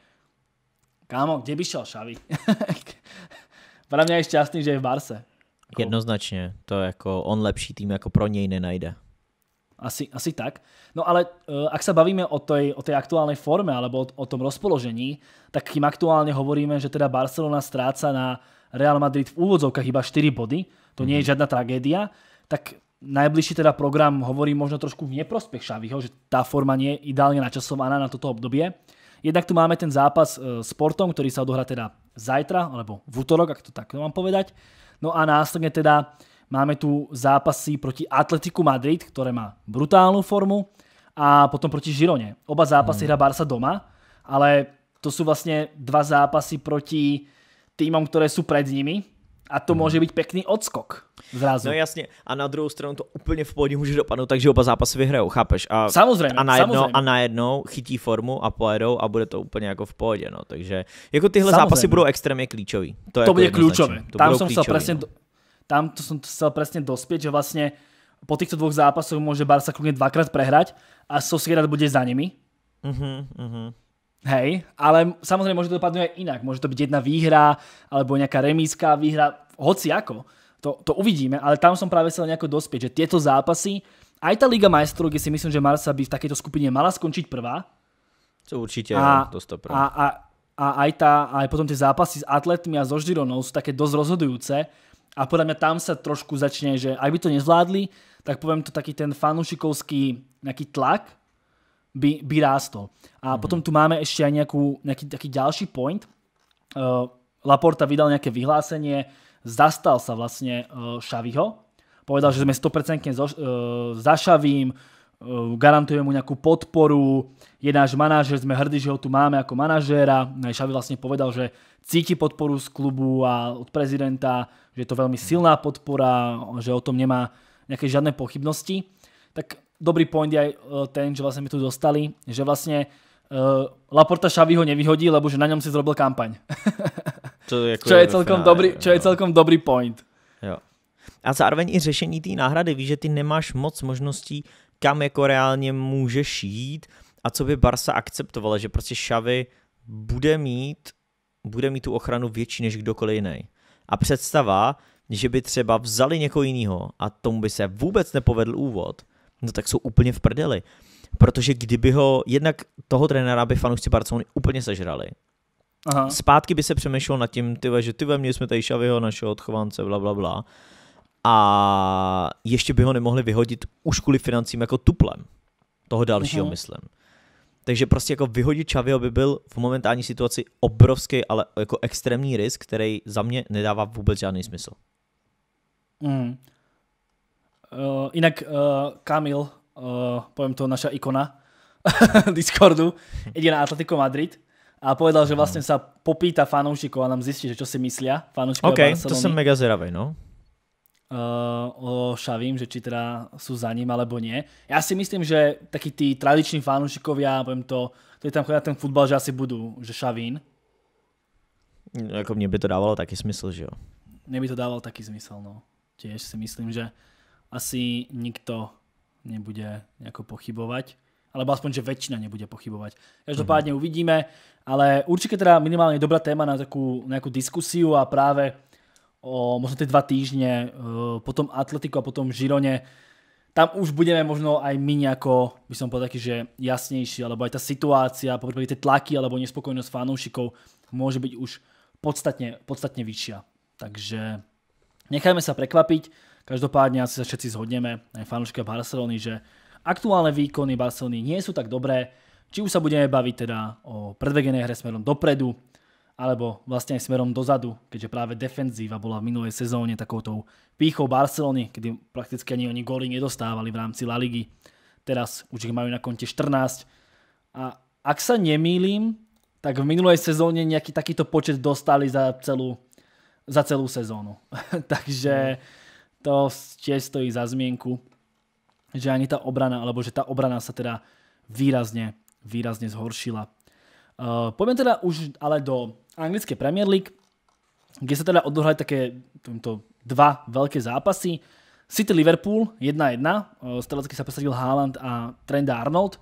kámo, kde by šel Šavi? Podľa mňa je šťastný, že je v Barse. Jednoznačně, to ako on lepší tým jako pro něj nenajde. Asi, asi tak. No ale uh, ak sa bavíme o tej, o tej aktuálnej forme alebo o, o tom rozpoložení, tak kým aktuálne hovoríme, že teda Barcelona stráca na Real Madrid v úvodzovkách iba 4 body, to mm. nie je mhm. žiadna tragédia, tak najbližší teda program hovorí možno trošku v neprospech Xaviho, že tá forma nie je ideálne načasovaná na toto obdobie. Jednak tu máme ten zápas e, s Portom, ktorý sa odohrá teda zajtra, alebo v útorok, ak to tak mám povedať. No a následne teda uh, Máme tu zápasy proti Atletiku Madrid, ktoré má brutálnu formu a potom proti Žirone. Oba zápasy hmm. hra Barca doma, ale to sú vlastne dva zápasy proti týmom, ktoré sú pred nimi, a to hmm. může být pekný odskok zrazu. No jasne. A na druhou stranu to úplně v pohodě může dopadnout, takže oba zápasy vyhrajou, chápeš? A, samozřejmě, a najednou, samozřejmě. A najednou chytí formu a pojedou a bude to úplně jako v pohodě. No. Takže jako tyhle zápasy budou extrémně klíčový. To, to je jako bude klíčové. Tam jsem se přesně, no tam to som chcel presne dospieť, že vlastne po týchto dvoch zápasoch môže Barca kľudne dvakrát prehrať a Sociedad bude za nimi. Uh -huh, uh -huh. Hej, ale samozrejme môže to dopadnúť aj inak. Môže to byť jedna výhra, alebo nejaká remíska výhra, hoci ako. To, to uvidíme, ale tam som práve chcel nejako dospieť, že tieto zápasy, aj tá Liga majstrov, kde si myslím, že Marsa by v takejto skupine mala skončiť prvá. Co určite, a, to 100%. A, a, a aj, tá, aj potom tie zápasy s atletmi a so Ždironou sú také dosť rozhodujúce a podľa mňa tam sa trošku začne, že ak by to nezvládli, tak poviem to taký ten fanúšikovský nejaký tlak by, by rástol. A mm potom tu máme ešte aj nejakú, nejaký taký ďalší point. Uh, Laporta vydal nejaké vyhlásenie, zastal sa vlastne uh, eh, Šaviho, povedal, že sme 100% zo, uh, za Šavím, Eh, garantujeme mu nejakú podporu, je náš manažer, sme hrdí, že ho tu máme ako manažéra. Šavi no vlastne povedal, že cíti podporu z klubu a od prezidenta, že je to veľmi silná podpora, že o tom nemá nejaké žiadne pochybnosti. Tak dobrý point je aj eh, ten, že vlastne my tu dostali, že vlastne eh, Laporta Xavi ho nevyhodí, lebo že na ňom si zrobil kampaň. to je jako čo, je celkom dobrý, čo je celkom dobrý point. Jo. A zároveň i řešení té náhrady. Víš, že ty nemáš moc možností kam jako reálně může šít a co by Barsa akceptovala, že prostě Xavi bude mít, bude mít tu ochranu větší než kdokoliv jiný. A představa, že by třeba vzali někoho jiného a tomu by se vůbec nepovedl úvod, no tak jsou úplně v prdeli. Protože kdyby ho, jednak toho trenéra by fanoušci Barcelony úplně sežrali. Aha. Zpátky by se přemýšlel nad tím, tyve, že tyve, měli jsme tady Šaviho, našeho odchovance, bla, bla, bla a ještě by ho nemohli vyhodit už kvůli financím jako tuplem. Toho dalšího, mm-hmm. myslím. Takže prostě jako vyhodit Čaviho by byl v momentální situaci obrovský, ale jako extrémní risk, který za mě nedává vůbec žádný smysl. Mm. Uh, jinak uh, Kamil, uh, eh, poviem to naša ikona Discordu, ide na Atletico Madrid a povedal, že mhm. vlastne sa popýta fanoušikov a nám zjistí, že co si myslí, fanoušikov okay, Barcelony. to som mega zvedavý, no. Eh, o Šavím, že či teda sú za ním alebo nie. Ja si myslím, že takí tí tradiční fanúšikovia, poviem to, ktorí tam chodia ten futbal, že asi budú, že Šavín. No, jako mně by to dávalo taky smysl, že jo? Mně by to dávalo taky smysl, no. Tiež si myslím, že asi nikto nebude jako pochybovať alebo aspoň, že väčšina nebude pochybovať. Každopádne mm. uvidíme, ale určite teda minimálne dobrá téma na takú nejakú diskusiu a práve o možno tie dva týždne, eh, potom Atletico a potom Žirone, tam už budeme možno aj my nejako, by som povedal taký, že jasnejší, alebo aj tá situácia, popríklad tie tlaky alebo nespokojnosť fanúšikov môže byť už podstatne, podstatne vyššia. Takže nechajme sa prekvapiť, každopádne asi sa všetci zhodneme, aj fanúšika Barcelony, že aktuálne výkony Barcelony nie sú tak dobré, či už sa budeme baviť teda o predvegenej hre smerom dopredu, alebo vlastne aj smerom dozadu, keďže práve defenzíva bola v minulej sezóne takoutou pýchou Barcelony, kedy prakticky ani oni góly nedostávali v rámci La Ligy. Teraz už ich majú na konte 14. A ak sa nemýlim, tak v minulej sezóne nejaký takýto počet dostali za celú, za celú sezónu. Takže to tiež stojí za zmienku, že ani tá obrana, alebo že tá obrana sa teda výrazne, výrazne zhoršila. Uh, poďme teda už ale do anglické Premier League, kde sa teda odohrali také to, dva veľké zápasy. City Liverpool 1-1, eh, strelecky sa presadil Haaland a Trent Arnold.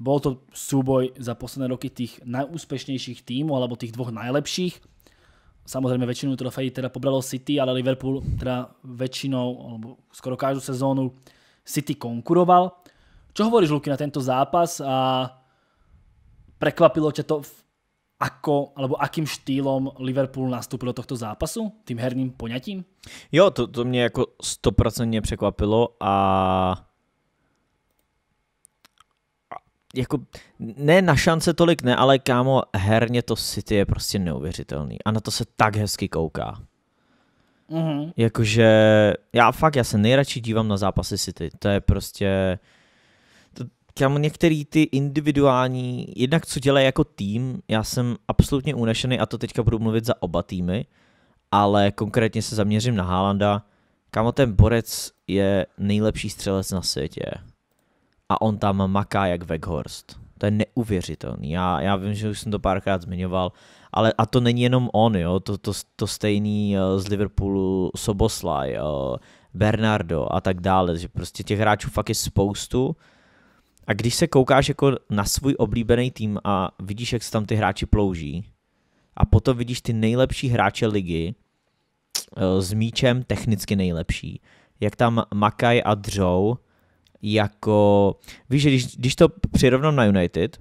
Bol to súboj za posledné roky tých najúspešnejších tímov, alebo tých dvoch najlepších. Samozrejme väčšinu trofejí teda pobralo City, ale Liverpool teda väčšinou, alebo skoro každú sezónu City konkuroval. Čo hovoríš, Luky, na tento zápas a prekvapilo ťa to ako alebo akým štýlom Liverpool nastoupil do tohto zápasu? Tým herním poňatím? Jo, to, to mě jako stoprocentně překvapilo a jako, ne na šance tolik ne, ale kámo, herně to City je prostě neuvěřitelný a na to se tak hezky kouká. Mm-hmm. Jakože, já fakt, já se nejradši dívám na zápasy City, to je prostě, kam některý ty individuální, jednak co dělají jako tým, já jsem absolutně unešený a to teďka budu mluvit za oba týmy, ale konkrétně se zaměřím na Haalanda. Kamo ten borec je nejlepší střelec na světě a on tam maká jak Weghorst. To je neuvěřitelný. Já, já vím, že už jsem to párkrát zmiňoval, ale a to není jenom on, jo, to, to, to stejný eh, z Liverpoolu Soboslaj, eh, Bernardo a tak dále, že prostě těch hráčů fakt je spoustu a když se koukáš jako na svůj oblíbený tým a vidíš, jak se tam ty hráči plouží, a potom vidíš ty nejlepší hráče ligy eh, s míčem technicky nejlepší, jak tam makaj a dřou, jako, víš, že když, když to přirovnám na United,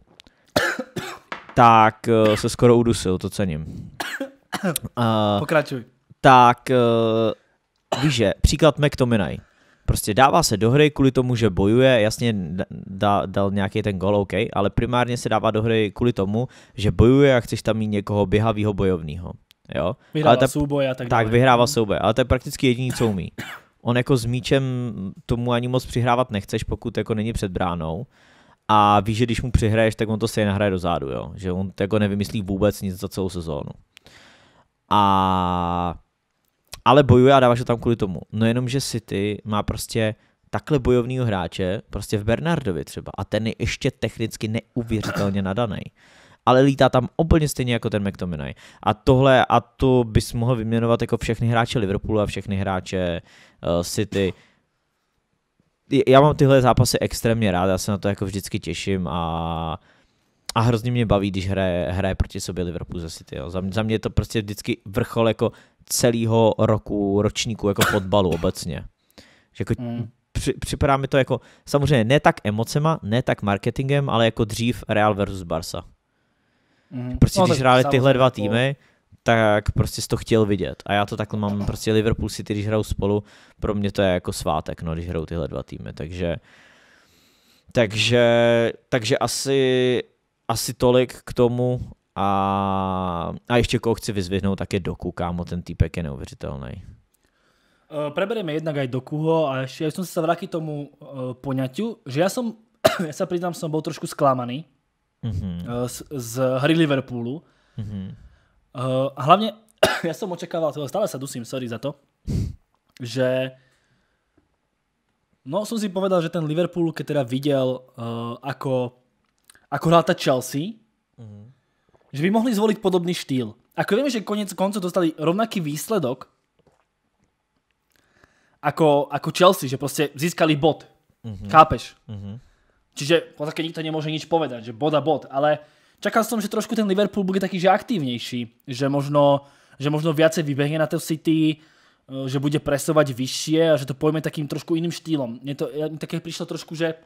tak eh, se skoro udusil, to cením. Uh, Pokračuj. Eh, tak, uh, víš, že příklad McTominay Prostě dává se do hry kvůli tomu, že bojuje, jasně dá, dal nějaký ten gol, OK, ale primárně se dává do hry kvůli tomu, že bojuje a chceš tam mít někoho běhavého bojovného. Jo? Vyhrává ale ta, souboj a tak dále. Tak, vyhrává mm. souboj, ale to je prakticky jediný, co umí. On jako s míčem tomu ani moc přihrávat nechceš, pokud jako není před bránou a víš, že když mu přihraješ, tak on to se nahraje do zádu, jo? že on jako nevymyslí vůbec nic za celou sezónu. A ale bojuje a dáváš ho tam kvůli tomu. No jenom, že City má prostě takhle bojovného hráče, prostě v Bernardovi třeba, a ten je ještě technicky neuvěřitelně nadaný. Ale lítá tam úplně stejně jako ten McTominay. A tohle, a to bys mohl vyměnovat jako všechny hráče Liverpoolu a všechny hráče uh, City. Já mám tyhle zápasy extrémně rád, já se na to jako vždycky těším a uh, a hrozně mě baví, když hraje, hraje proti sobě Liverpool za City. Jo. Za, mě, za mě je to prostě vždycky vrchol jako celého roku, ročníku jako fotbalu obecně. Že jako mm. při, připadá mi to jako, samozřejmě ne tak emocema, ne tak marketingem, ale jako dřív Real versus Barca. Mm. Prostě no, když hráli tyhle dva jako- týmy, tak prostě jsi to chtěl vidět. A já to takhle mám, prostě Liverpool City, když hrajou spolu, pro mě to je jako svátek, no, když hrajou tyhle dva týmy, takže takže, takže asi asi tolik k tomu a, a ještě koho chci vyzvihnout, tak je Doku, kámo, ten týpek je neuvěřitelný. Eh, prebereme preberieme jednak aj Dokuho a ještě jsem se sa k tomu uh, poňaťu, že já jsem já se přiznám, jsem byl trošku sklamaný mm-hmm. Eh, z, z hry Liverpoolu. Mm-hmm. a hlavně ja som očakával, stále sa dusím, sorry za to, že no som si povedal, že ten Liverpool, když teda viděl uh, ako Ako akorát ta Chelsea, mm-hmm. že by mohli zvolit podobný štýl. Ako vieme, že konec koncu dostali rovnaký výsledok ako, ako Chelsea, že prostě získali bod. Mm-hmm. Chápeš? Mm-hmm. Čiže po také nikto nemôže nič povedať, že bod a bod, ale čakal jsem, že trošku ten Liverpool bude taký, že aktivnější, že možno, že možno viacej vybehne na to City, eh, že bude presovať vyššie a že to pojme takým trošku iným štýlom. Mne to mne také prišlo trošku, že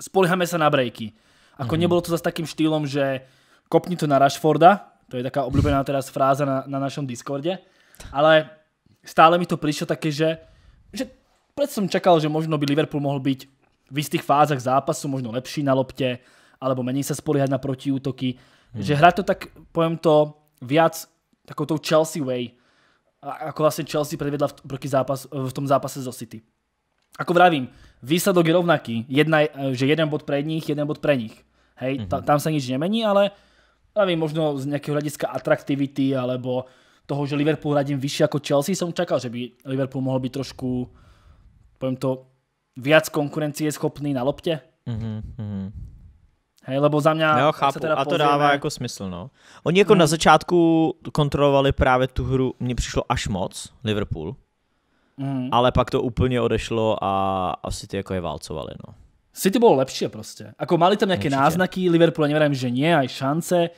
spoliehame sa na brejky. Ako mm nebolo to zase takým štýlom, že kopni to na Rashforda, to je taká obľúbená teraz fráza na, na našom Discorde, ale stále mi to prišlo také, že, že preto som čakal, že možno by Liverpool mohol byť v istých fázach zápasu možno lepší na lopte, alebo menej sa spoliehať na protiútoky. Hmm. Že hrať to tak, poviem to, viac takou Chelsea way, ako vlastne Chelsea predvedla v, v, zápas, v tom zápase zo City. Ako vravím, výsledok je rovnaký. Jedna, eh, že jeden bod pre nich, jeden bod pre nich. Hej, mm-hmm. tam se nič nemení, ale nevím, možno z nejakého hľadiska atraktivity alebo toho, že Liverpool hradím vyšší jako Chelsea, som čekal, že by Liverpool mohl být trošku, poviem to, viac konkurencie schopný na lopte. Mm-hmm. Hej, lebo za mě... Jo, chápu, teda a to pozrieme... dává jako smysl, no. Oni jako hmm. na mhm. začátku kontrolovali právě tu hru, mně přišlo až moc, Liverpool. Mm. Ale pak to úplně odešlo a asi ty jako je válcovali, no. City bylo lepší prostě. Ako mali tam nějaké náznaky, Liverpool Nevím, že nie, aj šance,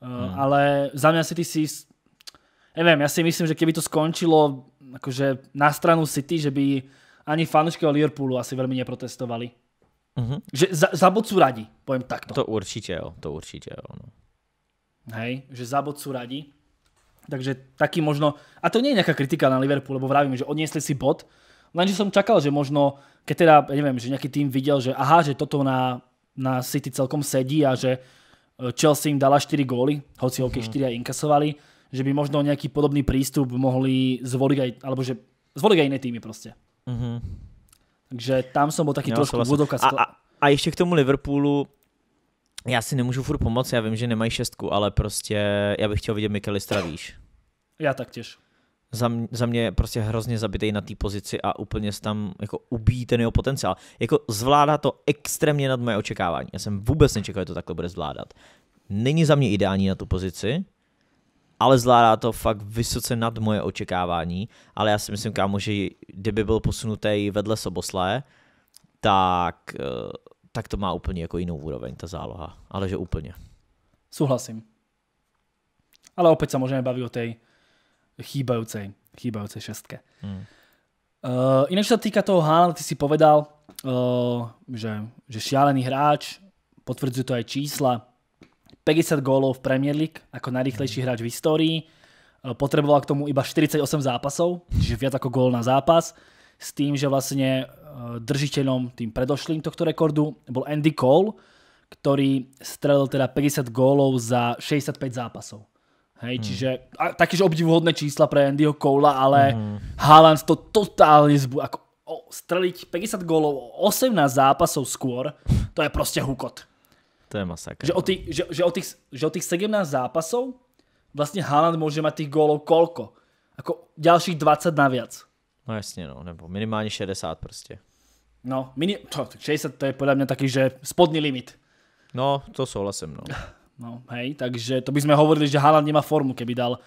mm. ale za mě City si, nevím, já si myslím, že kdyby to skončilo akože na stranu City, že by ani fanoušci Liverpoolu asi velmi neprotestovali. Mm-hmm. Že za, za bod sú radi, takto. To určitě jo, to určitě jo. No. Hej, že za bod sú takže taký možno, a to nie je nejaká kritika na Liverpool, lebo vravím, že odniesli si bod, lenže som čakal, že možno, keď teda, ja neviem, že nejaký tým videl, že aha, že toto na, na City celkom sedí a že e, Chelsea im dala 4 góly, hoci ho keď 4 mhm. aj inkasovali, že by možno nejaký podobný prístup mohli zvoliť aj, alebo že zvoliť aj iné týmy proste. Mhm. Takže tam som bol taký trošku vlastně. budoka. A, a, a ještě k tomu Liverpoolu, já si nemůžu furt pomoct, já vím, že nemají šestku, ale prostě já bych chtěl vidět Mikelistra výš. Já taktěž. Za, mě, za mě prostě hrozně zabitej na té pozici a úplně tam jako ubíjí ten jeho potenciál. Jako zvládá to extrémně nad moje očekávání. Já jsem vůbec nečekal, že to takhle bude zvládat. Není za mě ideální na tu pozici, ale zvládá to fakt vysoce nad moje očekávání, ale já si myslím, kámo, že kdyby byl posunutý vedle Soboslé, tak eh, tak to má úplně jako jinou úroveň ta záloha, ale že úplně. Souhlasím. Ale opět se můžeme bavit o té chýbajúcej, chýbajúcej šestke. Hmm. Uh, eh, ináč sa týka toho Hána, ty si povedal, uh, že, že šialený hráč, potvrdzuje to aj čísla, 50 gólov v Premier League ako najrychlejší hmm. hráč v histórii, uh, potreboval k tomu iba 48 zápasov, čiže viac ako gól na zápas s tým, že vlastne eh, držiteľom tým predošlým tohto rekordu bol Andy Cole, ktorý strelil teda 50 gólov za 65 zápasov. Hej, hmm. čiže takéž obdivuhodné čísla pre Andyho Cola, ale hmm. Haaland to totálne zbu, ako o, streliť 50 gólov 18 zápasov skôr, to je proste hukot. To je masakr. Že o no. tých, že, že o tých, že o tých 17 zápasov vlastne Haaland môže mať tých gólov koľko? Ako ďalších 20 naviac. No jasně, no, nebo minimálně 60 prostě. No, mini, to, 60 to je podle mě taky, že spodní limit. No, to souhlasím, no. No, hej, takže to by sme hovorili, že Haaland nemá formu, keby dal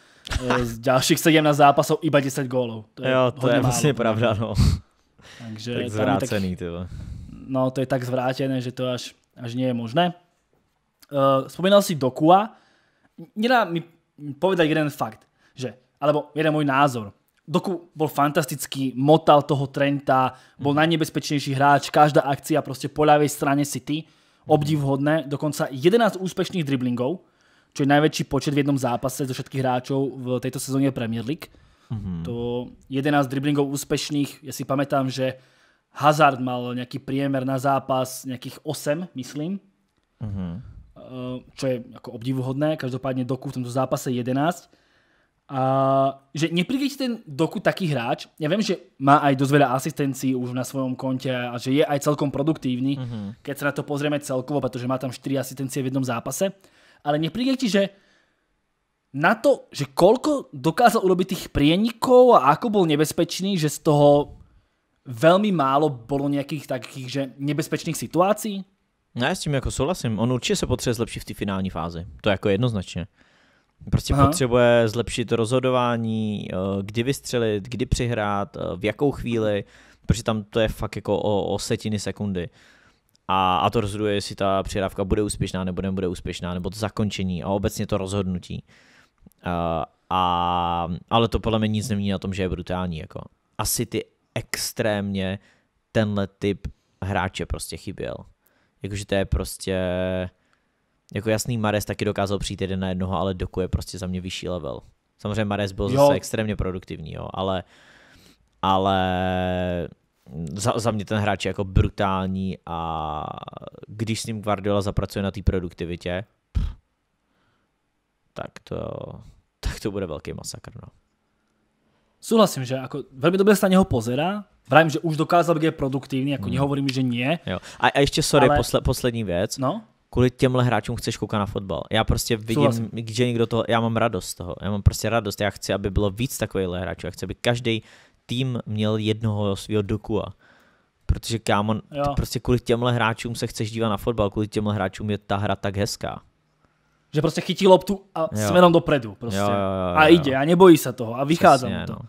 eh, z ďalších 17 zápasov iba 10 gólov. To je jo, to je vlastně pravda, no. Takže tak zvrácený, tak, tyhle. No, to je tak zvrátené, že to až, až nie je možné. Uh, eh, spomínal si Dokua. Nedá mi povedať jeden fakt, že, alebo jeden môj názor. Doku bol fantastický, motal toho Trenta, bol mhm. najnebezpečnejší hráč, každá akcia proste po ľavej strane City, mhm. obdivhodné, dokonca 11 úspešných driblingov, čo je najväčší počet v jednom zápase zo všetkých hráčov v tejto sezóne Premier League. Mhm. To 11 driblingov úspešných, ja si pamätám, že Hazard mal nejaký priemer na zápas nejakých 8, myslím. mm Čo je ako obdivuhodné, každopádne Doku v tomto zápase 11 a, že nepríde ti ten Doku taký hráč, ja viem, že má aj dosť veľa asistencií už na svojom konte a že je aj celkom produktívny, mm-hmm. keď sa na to pozrieme celkovo, pretože má tam 4 asistencie v jednom zápase, ale nepríde ti, že na to, že koľko dokázal urobiť tých prienikov a ako bol nebezpečný, že z toho veľmi málo bolo nejakých takých že nebezpečných situácií? Ne, no, s tím jako souhlasím. On určitě se potřebuje zlepšit v té finální fázi. To jako jednoznačně. Prostě Aha. potřebuje zlepšit rozhodování, eh, kdy vystřelit, kdy přihrát, eh, v jakou chvíli, protože tam to je fakt jako o, o setiny sekundy. A, a to rozhoduje, jestli ta přihrávka bude úspěšná nebo nebude úspěšná, nebo to zakončení a obecně to rozhodnutí. Uh, a, ale to podle mě nic nemění na tom, že je brutální. Jako. Asi ty extrémně tenhle typ hráče prostě chyběl. Jakože to je prostě... Jako jasný Mares taky dokázal přijít jeden na jednoho, ale Doku je prostě za mě vyšší level. Samozřejmě Mares byl jo. zase extrémně produktivní, jo, ale, ale za, za mě ten hráč je jako brutální a když s ním Guardiola zapracuje na té produktivitě, pff, tak to, tak to bude velký masakr. No. Súhlasím, že jako velmi dobře sa na neho pozera. Vrajím, že už dokázal být produktivní, jako mm. nehovorím, že nie. Jo. A, a ještě, sorry, ale... posle, poslední věc. No? kvůli těmhle hráčům chceš koukat na fotbal. Já prostě vidím, Souhlasím. že někdo toho, já mám radost z toho, já mám prostě radost, já chci, aby bylo víc takových hráčů, já chci, aby každý tým měl jednoho svého dokua. Protože kámo, prostě kvůli těmhle hráčům se chceš dívat na fotbal, kvůli těmhle hráčům je ta hra tak hezká. Že prostě chytí loptu a jo. směrem dopredu prostě. Jo, jo, jo, jo. A ide a nebojí se toho a vychází to. No.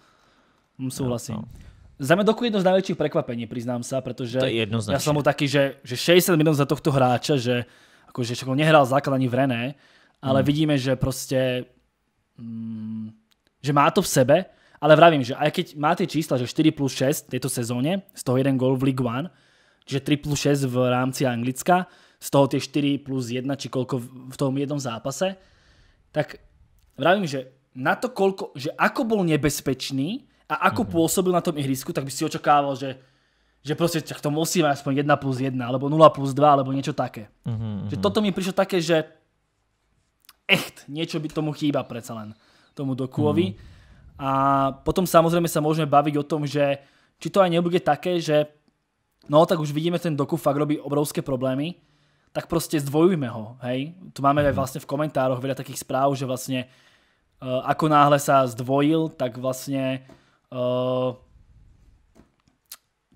Mm, souhlasím. Jo, no. Za mňa Doku jedno z největších překvapení, přiznám se, protože já jsem mu taky, že, že 60 minút za tohto hráče, že akože však on nehral základ ani v René, ale mm. vidíme, že prostě, mm, že má to v sebe, ale vravím, že aj keď má tie čísla, že 4 plus 6 v tejto sezóne, z toho jeden gol v League One, že 3 plus 6 v rámci Anglicka, z toho tie 4 plus 1, či koľko v tom jednom zápase, tak vravím, že na to koľko, že ako bol nebezpečný a ako mm pôsobil na tom ihrisku, tak by si očakával, že že prostě tak to musí mať aspoň 1 plus 1, alebo 0 plus 2, alebo něco také. Mm-hmm. Že toto mi prišlo také, že echt, něco by tomu chýba predsa len, tomu Dokuovi. Mm-hmm. A potom samozřejmě sa môžeme baviť o tom, že či to aj nebude také, že no tak už vidíme, ten Doku fakt robí obrovské problémy, tak prostě zdvojujme ho, hej. Tu máme mm-hmm. aj vlastně v komentároch veľa takých správ, že vlastně, uh, ako náhle sa zdvojil, tak vlastně uh,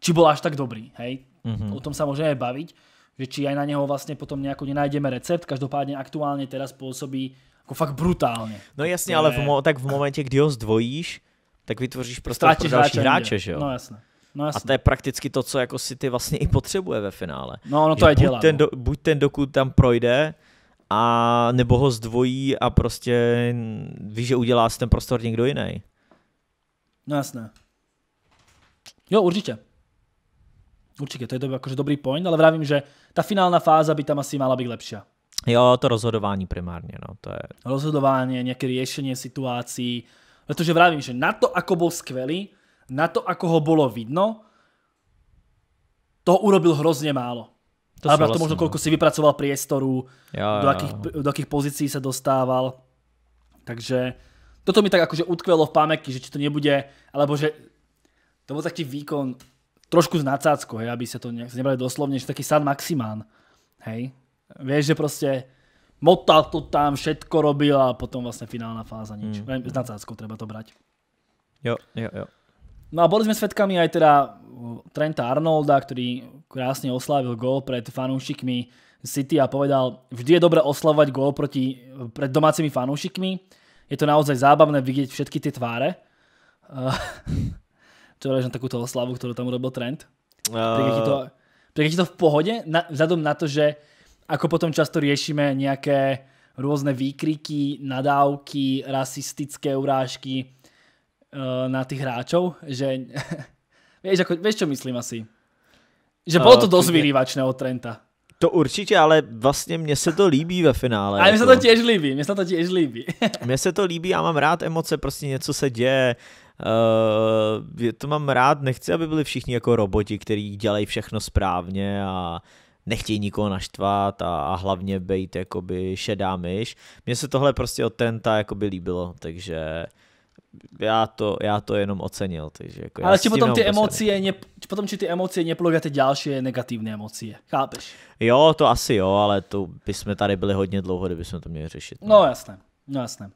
či bol až tak dobrý, hej. Mm-hmm. O tom sa môžeme baviť, že či aj na neho vlastne potom nejako nenájdeme recept, každopádne aktuálne teraz pôsobí jako fakt brutálně. No jasne, ale tak v momentě, kdy ho zdvojíš, tak vytvoříš prostě pro další hráče, že jo? No jasne, No jasný. a to je prakticky to, co jako si ty vlastně i potřebuje ve finále. No, no to že je dělá. Buď ten, no. buď ten dokud tam projde, a nebo ho zdvojí a prostě víš, že udělá si ten prostor někdo jiný. No jasné. Jo, určitě. Určite, to je dobrý, akože dobrý point, ale vravím, že ta finálna fáza by tam asi mala být lepší. Jo, to rozhodování primárně, no, to je... Rozhodovanie, nejaké riešenie situácií, Protože vravím, že na to, ako byl skvelý, na to, ako ho bolo vidno, to urobil hrozně málo. To Alebo vlastne, to možno, vlastně- koľko si vypracoval priestoru, jo, do, jakých do akých pozícií sa dostával. Takže toto mi tak akože utkvelo v pamäti, že či to nebude, alebo že to bol taký výkon trošku s nadsázkou, hej, aby ste to ne, nebrali doslovne, že taký San Maximán, hej. Vieš, že proste motal to tam, všetko robil a potom vlastne finálna fáza nič. Mm. S treba to brať. Jo, jo, jo. No a boli sme svedkami aj teda Trenta Arnolda, ktorý krásne oslávil gól pred fanúšikmi City a povedal, vždy je dobré oslavovať gól proti, pred domácimi fanúšikmi. Je to naozaj zábavné vidieť všetky tie tváre. Uh, čo na takú toho slavu, ktorú tam robil Trent? Uh... ti to, ti to v pohode? Na, vzhľadom na to, že ako potom často riešime nejaké rôzne výkriky, nadávky, rasistické urážky uh, na tých hráčov, že vieš, ako, vieš, čo myslím asi? Že bylo to eh, dost vyrývačné od Trenta. To určitě, ale vlastně mně se to líbí ve finále. A mně se jako. to těž líbí, mně se to těž líbí. mně se to líbí, a mám rád emoce, prostě něco se děje, Uh, to mám rád, nechci, aby byli všichni jako roboti, kteří dělají všechno správně a nechtějí nikoho naštvat a, a hlavně být jakoby šedá myš. Mně se tohle prostě od Trenta jakoby líbilo, takže já to, já to jenom ocenil. Takže jako Ale či potom ty emocie, ne, potom či ty emocie neplodíte další negativní emocie, chápeš? Jo, to asi jo, ale to bychom tady byli hodně dlouho, kdybychom to měli řešit. No, no jasné, no jasné.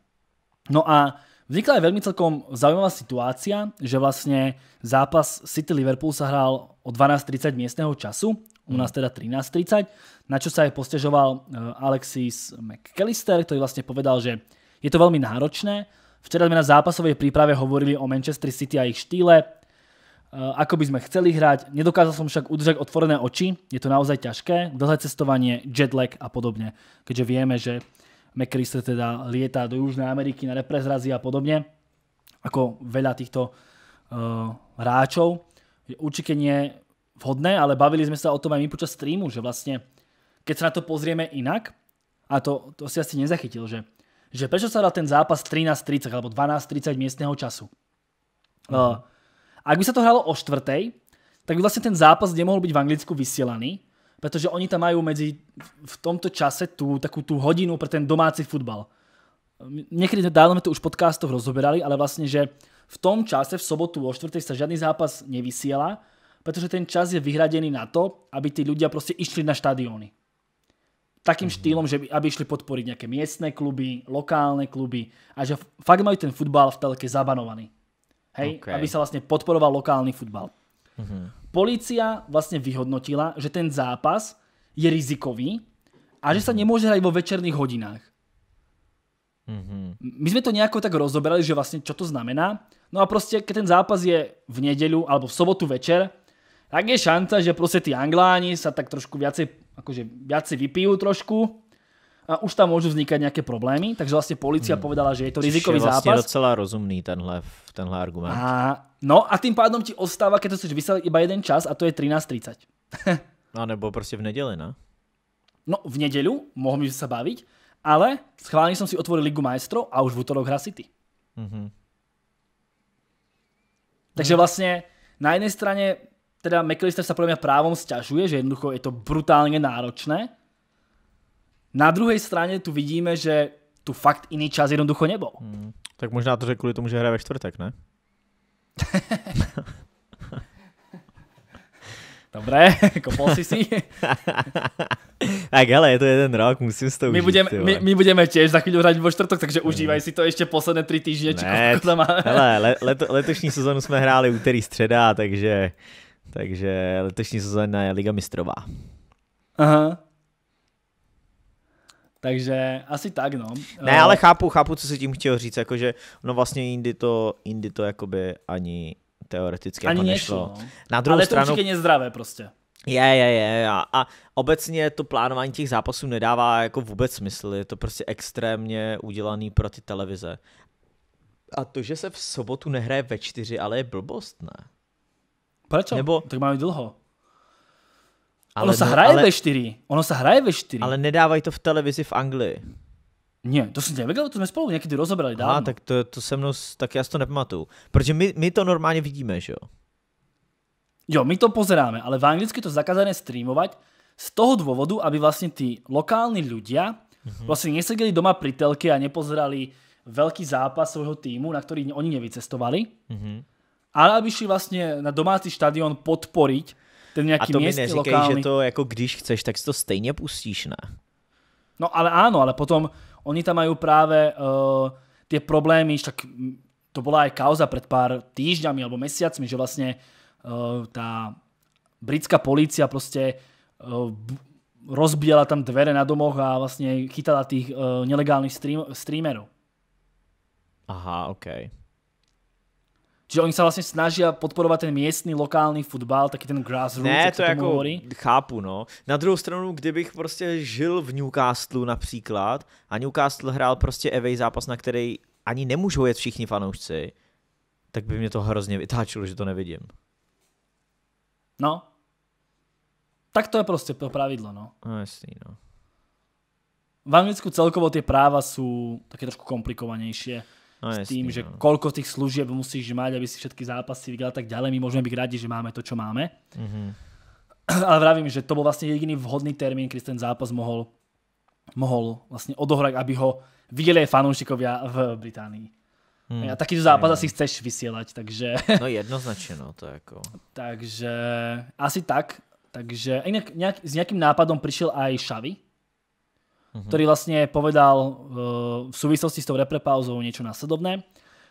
No a Vznikla je veľmi celkom zaujímavá situácia, že vlastne zápas City Liverpool sa hral o 12.30 miestneho času, u nás teda 13.30, na čo sa aj postežoval eh, Alexis McAllister, ktorý vlastne povedal, že je to veľmi náročné. Včera sme na zápasovej príprave hovorili o Manchester City a ich štýle, eh, ako by sme chceli hrať. Nedokázal som však udržať otvorené oči, je to naozaj ťažké, dlhé cestovanie, jetlag a podobne, keďže vieme, že McAllister teda lieta do Južnej Ameriky na reprezrazy a podobne, ako veľa týchto uh, hráčov. Určite nie vhodné, ale bavili sme sa o tom aj my počas streamu, že vlastne keď sa na to pozrieme inak, a to, to si asi nezachytil, že, že prečo sa dal ten zápas 13.30 alebo 12.30 miestneho času. Uh, eh, -huh. Mhm. uh, ak by sa to hralo o štvrtej, tak by vlastne ten zápas nemohol byť v Anglicku vysielaný, Protože oni tam mají medzi v tomto čase tu takú tu hodinu pro ten domácí futbal. Někdy dávno to už v podcastoch rozoberali, ale vlastně že v tom čase, v sobotu o 4. sa žádný zápas nevysiela, protože ten čas je vyhradený na to, aby tí ľudia prostě išli na štadióny. Takým mm-hmm. štýlom, že aby išli podporiť nějaké miestne kluby, lokálne kluby a že fakt mají ten futbal v telke zabanovaný. Hej, okay. aby se vlastně podporoval lokální futbal. Mm-hmm. Polícia vlastne vyhodnotila, že ten zápas je rizikový a že sa mhm. nemôže hrať vo večerných hodinách. Mhm. My sme to nejako tak rozoberali, že vlastne čo to znamená. No a proste, keď ten zápas je v nedeľu alebo v sobotu večer, tak je šanca, že proste tí Angláni sa tak trošku viacej, akože viacej vypijú trošku a už tam môžu vznikať nejaké problémy, takže vlastne policia hmm. povedala, že je to rizikový Čiže vlastne zápas. docela rozumný tenhle, tenhle argument. A, no a tým pádom ti ostáva, keď to chceš vysielať iba jeden čas a to je 13.30. no nebo prostě v nedeli, ne? No v nedeľu, mohli by sa baviť, ale schválne som si otvoril Ligu majstrov a už v útorok hra City. Mm-hmm. Takže hmm. vlastně na jedné straně teda McAllister sa podľa mňa právom sťažuje, že jednoducho je to brutálně náročné, na druhé straně tu vidíme, že tu fakt jiný čas jednoducho nebol. Hmm. Tak možná to řekl kvůli tomu, že hraje ve čtvrtek, ne? Dobré, kopol si si. tak hele, je to jeden rok, musím s tou my, užít, budeme, my, my, budeme těž za chvíli hrát čtvrtok, takže mm. užívaj si to ještě posledné tři týdny. Ne, či jako máme. hele, let, leto, letošní sezonu jsme hráli úterý středa, takže, takže letošní sezóna je Liga mistrová. Aha, takže asi tak, no. Ne, ale eh, chápu, chápu, co si tím chtěl říct, jakože no vlastně jindy to, jindy to jakoby ani teoreticky ani jako nešlo. nešlo no. Na druhou ale stranu, to určitě nezdravé prostě. Je, je, je. A, a obecně to plánování těch zápasů nedává jako vůbec smysl. Je to prostě extrémně udělaný pro ty televize. A to, že se v sobotu nehraje ve čtyři, ale je blbost, ne? Proč? Nebo... Tak máme dlouho. Ale, ono se no, hraje ale, ve čtyři. Ono se hraje ve čtyři. Ale nedávají to v televizi v Anglii. Ne, to jsem nevěděl, to jsme spolu někdy rozobrali dávno. tak to, to se mnou, tak já si to nepamatuju. Protože my, my to normálně vidíme, že jo? Jo, my to pozeráme, ale v anglicky to zakázané streamovat z toho důvodu, aby vlastně ty lokální ľudia mm-hmm. vlastně neseděli doma pri telke a nepozerali velký zápas svého týmu, na který oni nevycestovali, mm-hmm. ale aby šli vlastně na domácí štadión podporiť ten nějaký a to městský, mi neříkej, lokální. že to jako když chceš, tak si to stejně pustíš, ne? No ale ano, ale potom oni tam mají práve uh, tie problémy, tak to byla i kauza před pár týždňami alebo mesiacmi, že vlastně uh, eh, tá britská polícia prostě uh, eh, rozbíjala tam dvere na domoch a vlastně chytala tých uh, nelegálnych stream streamerov. Aha, okej. Okay. Čiže oni sa vlastne snažia podporovať ten miestny lokálny futbal, taky ten grassroots, ne, jak to jako hovorí. chápu, no. Na druhou stranu, kdybych prostě žil v Newcastle například a Newcastle hrál prostě away zápas, na který ani nemůžou jet všichni fanoušci, tak by mě to hrozně vytáčilo, že to nevidím. No. Tak to je prostě to pravidlo, no. No jasný, no. V Anglicku celkovo tie práva sú také trošku komplikovanejšie. No, s tým, že no. koľko tých služieb musíš mať, aby si všetky zápasy vydal tak ďalej. My môžeme byť radi, že máme to, čo máme. Mm-hmm. Ale vravím, že to bol vlastne jediný vhodný termín, kedy ten zápas mohol, mohol vlastne odohrať, aby ho videli aj fanúšikovia v Británii. Hmm, a takýto zápas asi chceš vysielať, takže... No jednoznačně, no, to jako... takže asi tak. Takže nějak, nějak, s nějakým nápadom přišel aj Xavi, uh-huh. Mhm. ktorý vlastne povedal uh, v súvislosti s tou reprepauzou niečo následovné.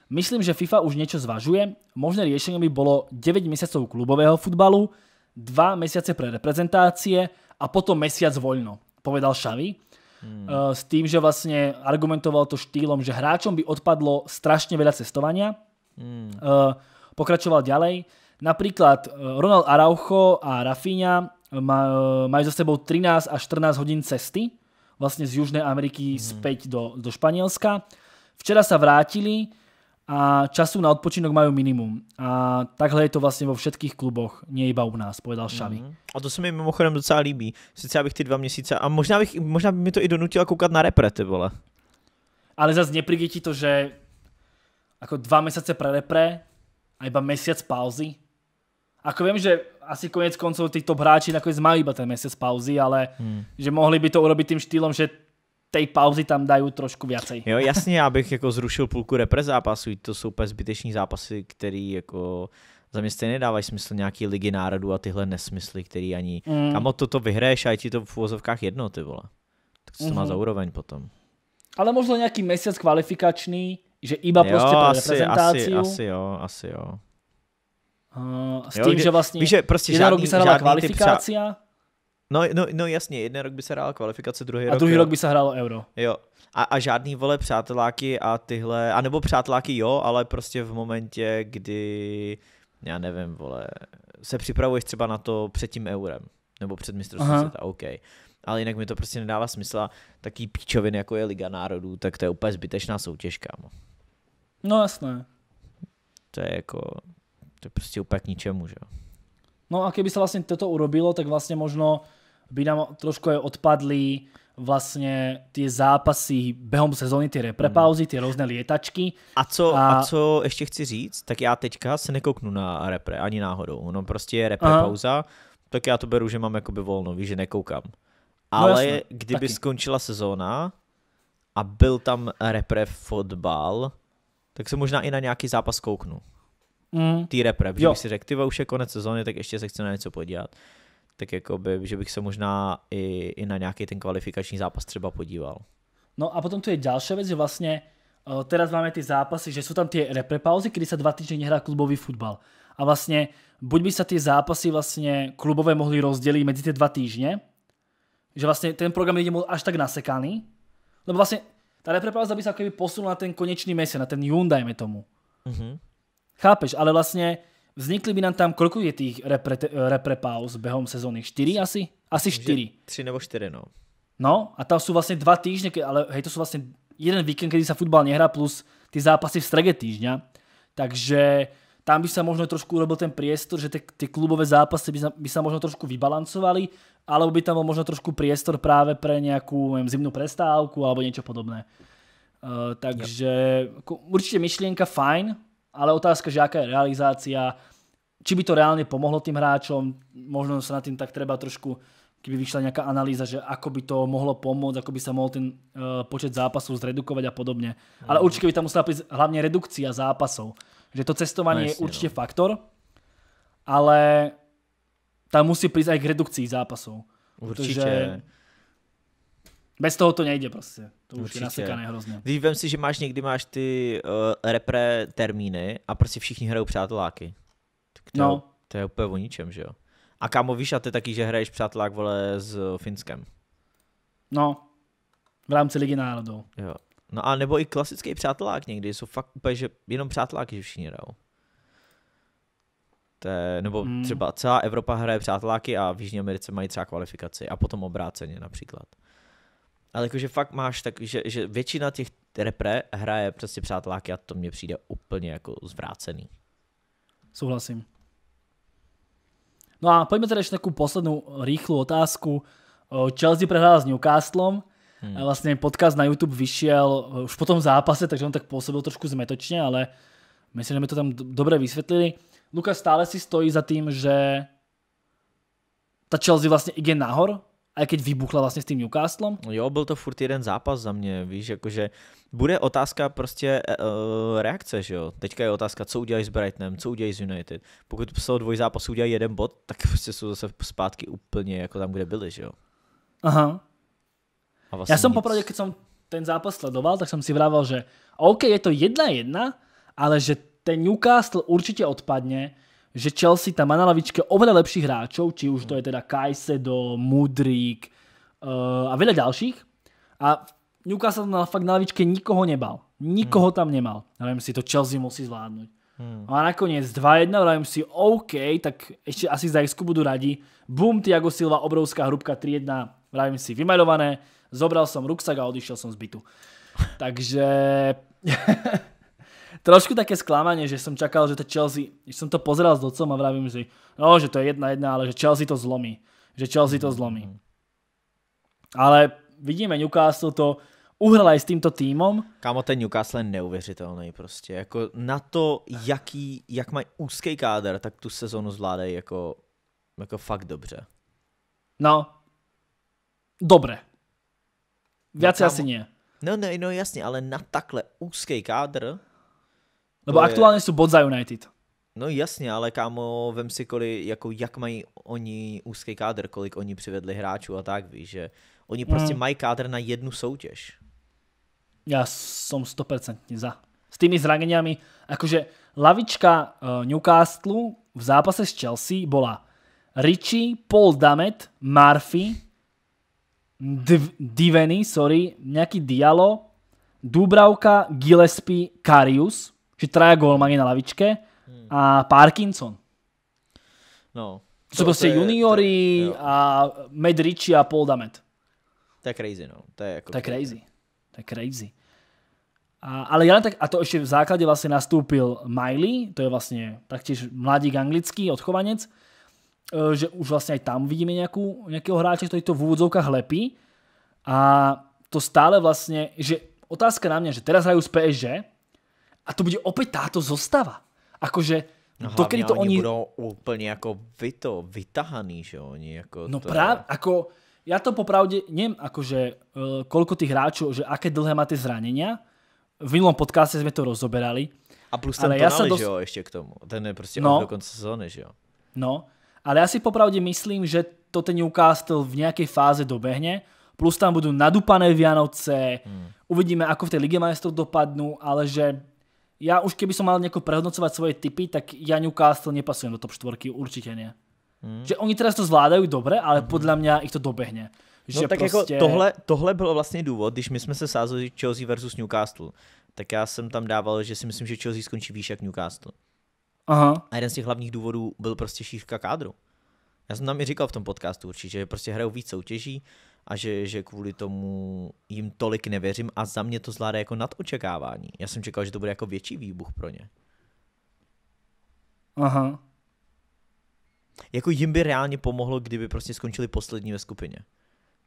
Myslím, že FIFA už niečo zvažuje. Možné riešenie by bolo 9 mesiacov klubového futbalu, 2 mesiace pre reprezentácie a potom mesiac voľno, povedal Xavi. Hmm. Eh, s tým, že vlastne argumentoval to štýlom, že hráčom by odpadlo strašne veľa cestovania. Hmm. Eh, pokračoval ďalej. Napríklad Ronald Araujo a Rafinha maj, majú za sebou 13 až 14 hodín cesty Vlastně z Južnej Ameriky mm. späť do, do Španielska. Včera sa vrátili a času na odpočinok majú minimum. A takhle je to vlastně vo všetkých kluboch, nie iba u nás, povedal Šavi. Mm. A to se mi mimochodem docela líbí. Sice abych ty dva měsíce, a možná, bych, možná by mi to i donutilo koukat na repre, ty vole. Ale zase neprigyti to, že jako dva měsíce pre repre a iba mesiac pauzy, Ako viem, že asi konec koncov tí top hráči nakoniec majú iba ten mesiac pauzy, ale hmm. že mohli by to urobiť tým štýlom, že tej pauzy tam dají trošku viacej. Jo, jasně, abych jako zrušil půlku repre to jsou úplně zbyteční zápasy, který jako za mě stejně dávají smysl nějaký ligy národů a tyhle nesmysly, který ani, mm. kamo toto vyhraješ a je ti to v úvozovkách jedno, ty vole. Tak co mm -hmm. to má za mhm. úroveň potom? Ale možná nějaký měsíc kvalifikačný, že iba prostě jo, prostě pro asi, reprezentaci. Asi, asi jo, asi jo s tím, kdy, že vlastně víš, že prostě jeden žádný, rok by se hrála kvalifikace. No, no, no jasně, jeden rok by se hrála kvalifikace, druhý a rok. A druhý jo. rok by se hrálo euro. Jo. A, a žádný vole přáteláky a tyhle, anebo přáteláky jo, ale prostě v momentě, kdy, já nevím, vole, se připravuješ třeba na to před tím eurem, nebo před mistrovstvím světa, OK. Ale jinak mi to prostě nedává smysl taký píčovin, jako je Liga národů, tak to je úplně zbytečná soutěž, kámo. No jasné. To je jako, to je prostě úplně k ničemu, že No a keby sa vlastne toto urobilo, tak vlastně možno by nám trošku je odpadli vlastně ty zápasy během sezóny, ty reprepauzy, hmm. ty různé lietačky. A co, a... a co ještě chci říct, tak já teďka se nekouknu na repre, ani náhodou. No prostě je reprepauza, tak já to beru, že mám jakoby volno, víš, že nekoukám. No Ale no jasno, kdyby taky. skončila sezóna a byl tam repre fotbal, tak se možná i na nějaký zápas kouknu mm. té reprep, že bych si řekl, ty už je konec sezóny, tak ještě se chci na něco podívat. Tak jakoby, že bych se možná i, i na nějaký ten kvalifikační zápas třeba podíval. No a potom tu je další věc, že vlastně uh, teraz máme ty zápasy, že jsou tam ty tie pauzy, kedy se dva týdny nehrá klubový fotbal, A vlastně, buď by se ty zápasy vlastně klubové mohli rozdělit mezi ty dva týdny, že vlastně ten program nejde až tak nasekaný, lebo vlastně ta tá pauza by sa keby posunula na ten konečný měsíc, na ten jún, dajme tomu. Mm -hmm. Chápeš, ale vlastně vznikly by nám tam, kolik je tých repre, repre pauz během sezóny? 4 asi? Asi 4. 3 nebo 4, no. No a tam jsou vlastně dva týdny, ale hej, to jsou vlastně jeden víkend, kedy se fotbal nehrá plus ty zápasy v strege týždňa. Takže tam by sa možno trošku urobil ten priestor, že ty klubové zápasy by sa, možno trošku vybalancovali, alebo by tam byl možno trošku priestor právě pro nějakou neviem, zimnú prestávku alebo niečo podobné. Uh, takže yep. Jako určite myšlienka fajn, ale otázka, že aká je realizácia, či by to reálne pomohlo tým hráčom, možno sa na tým tak treba trošku, keby vyšla nejaká analýza, že ako by to mohlo pomôcť, ako by sa mohol ten eh, počet zápasov zredukovať a podobne. Ale mhm. určite by tam musela prísť hlavne redukcia zápasov. Že to cestovanie no, je určite no. faktor, ale tam musí prísť aj k redukcii zápasov. Určite. Protože bez toho to nejde prostě. To Určitě. už je nasekané hrozně. Když vem si, že máš někdy máš ty uh, repre termíny a prostě všichni hrajou přáteláky. Tak to, no. to je úplně o ničem, že jo? A kámo, víš, a ty taky, že hraješ přátelák, vole, s Finskem. No, v rámci Ligy národů. Jo. No a nebo i klasický přátelák někdy, jsou fakt úplně, že jenom přáteláky, že všichni hrajou. To je, nebo mm. třeba celá Evropa hraje přáteláky a v Jižní Americe mají třeba kvalifikaci a potom obráceně například. Ale jakože fakt máš tak, že, že většina těch repre hraje prostě přáteláky a to mně přijde úplně jako zvrácený. Souhlasím. No a pojďme teda ještě takovou poslednou rychlou otázku. Chelsea prehrála s Newcastlem. Hmm. Vlastně podcast na YouTube vyšiel e, už po tom zápase, takže on tak působil trošku zmetočně, ale myslím, že mi to tam dobře vysvětlili. Luka stále si stojí za tím, že ta Chelsea vlastně ide nahor aj keď vybuchla vlastně s tím Newcastlem? No jo, byl to furt jeden zápas za mě, víš, jakože bude otázka prostě uh, reakce, že jo. Teďka je otázka, co udělají s Brightonem, co udělají s United. Pokud z toho zápasu udělají jeden bod, tak prostě jsou zase zpátky úplně jako tam, kde byli, že jo. Aha. A vlastně Já jsem nic... popravdě, když jsem ten zápas sledoval, tak jsem si vravel, že OK, je to jedna jedna, ale že ten Newcastle určitě odpadne, že Chelsea tam má na lavičke oveľa lepších hráčov, či už to je teda Kajsedo, Mudrík uh, eh, a veľa ďalších. A Newcastle na, fakt na lavičke nikoho nebal. Nikoho hmm. tam nemal. Neviem si, to Chelsea musí zvládnuť. Hmm. A nakoniec 2-1, vravím si, OK, tak ešte asi za Isku budú radi. Bum, Tiago Silva, obrovská hrubka 3-1, vravím si, vymaľované. Zobral som ruksak a odišiel som z bytu. Takže trošku také sklamanie, že som čakal, že to Chelsea, že som to pozeral s docom a vravím si, no, že to je jedna jedna, ale že Chelsea to zlomí. Že Chelsea to zlomí. Mhm. Ale vidíme, Newcastle to uhrál i s tímto týmom. Kámo, ten Newcastle je neuvěřitelný prostě. Jako na to, jaký, jak mají úzký káder, tak tu sezonu zvládají jako, jako fakt dobře. No, dobre. Viac no, asi nie. No, ne, no jasně, ale na takhle úzký kádr Lebo je... aktuálně jsou bod za United. No jasně, ale kámo, vem si, kolik, jako jak mají oni úzký kádr, kolik oni přivedli hráčů a tak, víš, že oni prostě mm. mají kádr na jednu soutěž. Já jsem 100% za. S tými zraněními, jakože lavička uh, Newcastle v zápase s Chelsea byla Richie, Paul Damet, Murphy, Div- Diveny, sorry, nějaký Dialo, Dubravka, Gillespie, Karius že traja golmani na lavičke hmm. a Parkinson. No. To, to jsou prostě juniory to, a Med Ritchie a Paul Damet. To je crazy, no. To je, jako to je crazy. To je crazy. A, ale jen tak, a to ještě v základě vlastně nastoupil Miley, to je vlastně taktěž mladík anglický, odchovanec, e, že už vlastně i tam vidíme nějakou, nějakého hráče, který to v úvodzovkách lepí. A to stále vlastně, že otázka na mě, že teraz hrajú z PSG, a to bude opět táto zostava. Akože No to, kedy to oni... oni... úplně jako vy to, vytahaný, že oni jako No to... právě, jako já to popravde neviem, akože uh, eh, koľko tých hráčov, že aké dlhé má tie zranenia. V minulom podcaste jsme to rozoberali. A plus ten ja dos... že jo, ešte k tomu. Ten je prostě no, do konce sezóny, že jo. No, ale ja si popravde myslím, že to ten Newcastle v nejakej fáze dobehne. Plus tam budou nadupané Vianoce, hmm. uvidíme, ako v tej Lige majstrov dopadnú, ale že ja už keby som mal nejako prehodnocovať svoje typy, tak ja Newcastle nepasujem do top 4, určite nie. Že oni teraz to zvládají dobře, ale hmm. podle mě ich to dobehne. no tak jako prostě... tohle, tohle bylo vlastně důvod, když my jsme se sázeli Chelsea versus Newcastle, tak já jsem tam dával, že si myslím, že Chelsea skončí výš jak Newcastle. A jeden z těch hlavních důvodů byl prostě šířka kádru. Já jsem tam i říkal v tom podcastu určitě, že prostě hrajou víc soutěží, a že, že kvůli tomu jim tolik nevěřím a za mě to zvládá jako nad očekávání. Já jsem čekal, že to bude jako větší výbuch pro ně. Aha. Jako jim by reálně pomohlo, kdyby prostě skončili poslední ve skupině.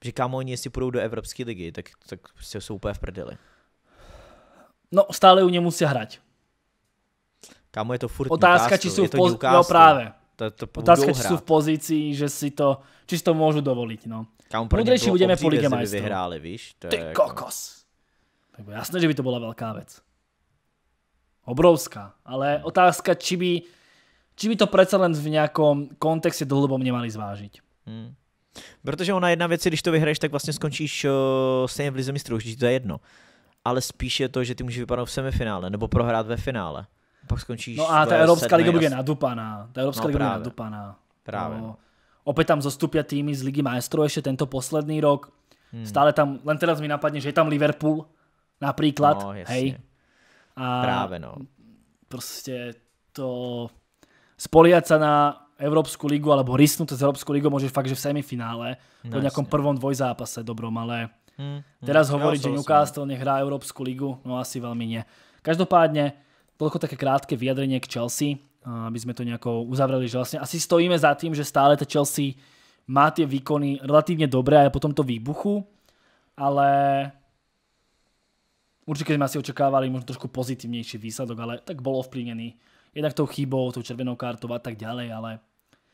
Že kámo, oni jestli půjdou do Evropské ligy, tak, tak prostě jsou úplně v prdeli. No, stále u ně musí hrát. Kámo, je to furt Otázka, či jsou v poz... právě. To, to Otázka, či jsou v pozici, že si to, či si to můžu dovolit, no. Kam Moudrejší budeme po Ligě majstrů. vyhráli, víš? To Ty je jako- kokos. Tak jasné, že by to byla velká věc. Obrovská. Ale otázka, či by, či by to přece len v nějakom kontexte dlhodobom měli zvážit. Hmm. Protože ona jedna věc, když to vyhraješ, tak vlastně skončíš uh, stejně v Lize mistrů, už to je jedno. Ale spíš je to, že ty můžeš vypadnout v semifinále nebo prohrát ve finále. Pak skončíš. No a ta Evropská liga bude nadupaná. Ta Evropská no, liga bude nadupaná. Právě. No, Opäť tam zostúpia týmy z Ligy majstrov ešte tento posledný rok. Hmm. Stále tam, len teraz mi napadne, že je tam Liverpool napríklad. No, jasne. Hej. A Práve no. Proste to spoliať sa na Európsku ligu alebo risnúť z Európskou ligu, môžeš fakt, že v semifinále no, po nejakom jasne. prvom dvojzápase dobrom, ale hmm, hmm. teraz hovoriť, že Newcastle nehrá Európsku ligu, no asi veľmi nie. Každopádne, toľko také krátke vyjadrenie k Chelsea aby sme to nejako uzavreli, že vlastne asi stojíme za tým, že stále ta Chelsea má tie výkony relatívne dobré aj po tomto výbuchu, ale určite sme asi očakávali možno trošku pozitívnejší výsledok, ale tak bol ovplyvnený jednak tou chybou, tou červenou kartou a tak ďalej, ale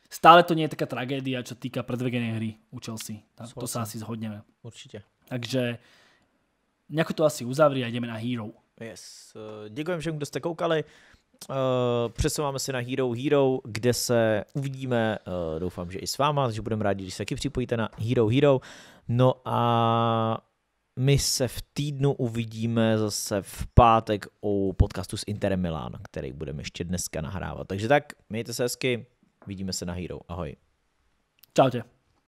stále to nie je taká tragédia, čo týka predvedenej hry u Chelsea. to sa asi zhodneme. Určite. Takže nějak to asi uzavří a jdeme na Hero. Yes. Eh, děkujem všem, kdo jste koukali. Uh, přesouváme se na Hero Hero, kde se uvidíme, uh, doufám, že i s váma, takže budeme rádi, když se taky připojíte na Hero Hero. No a my se v týdnu uvidíme zase v pátek u podcastu s Interem Milán, který budeme ještě dneska nahrávat. Takže tak, mějte se hezky, vidíme se na Hero, ahoj. Čau tě.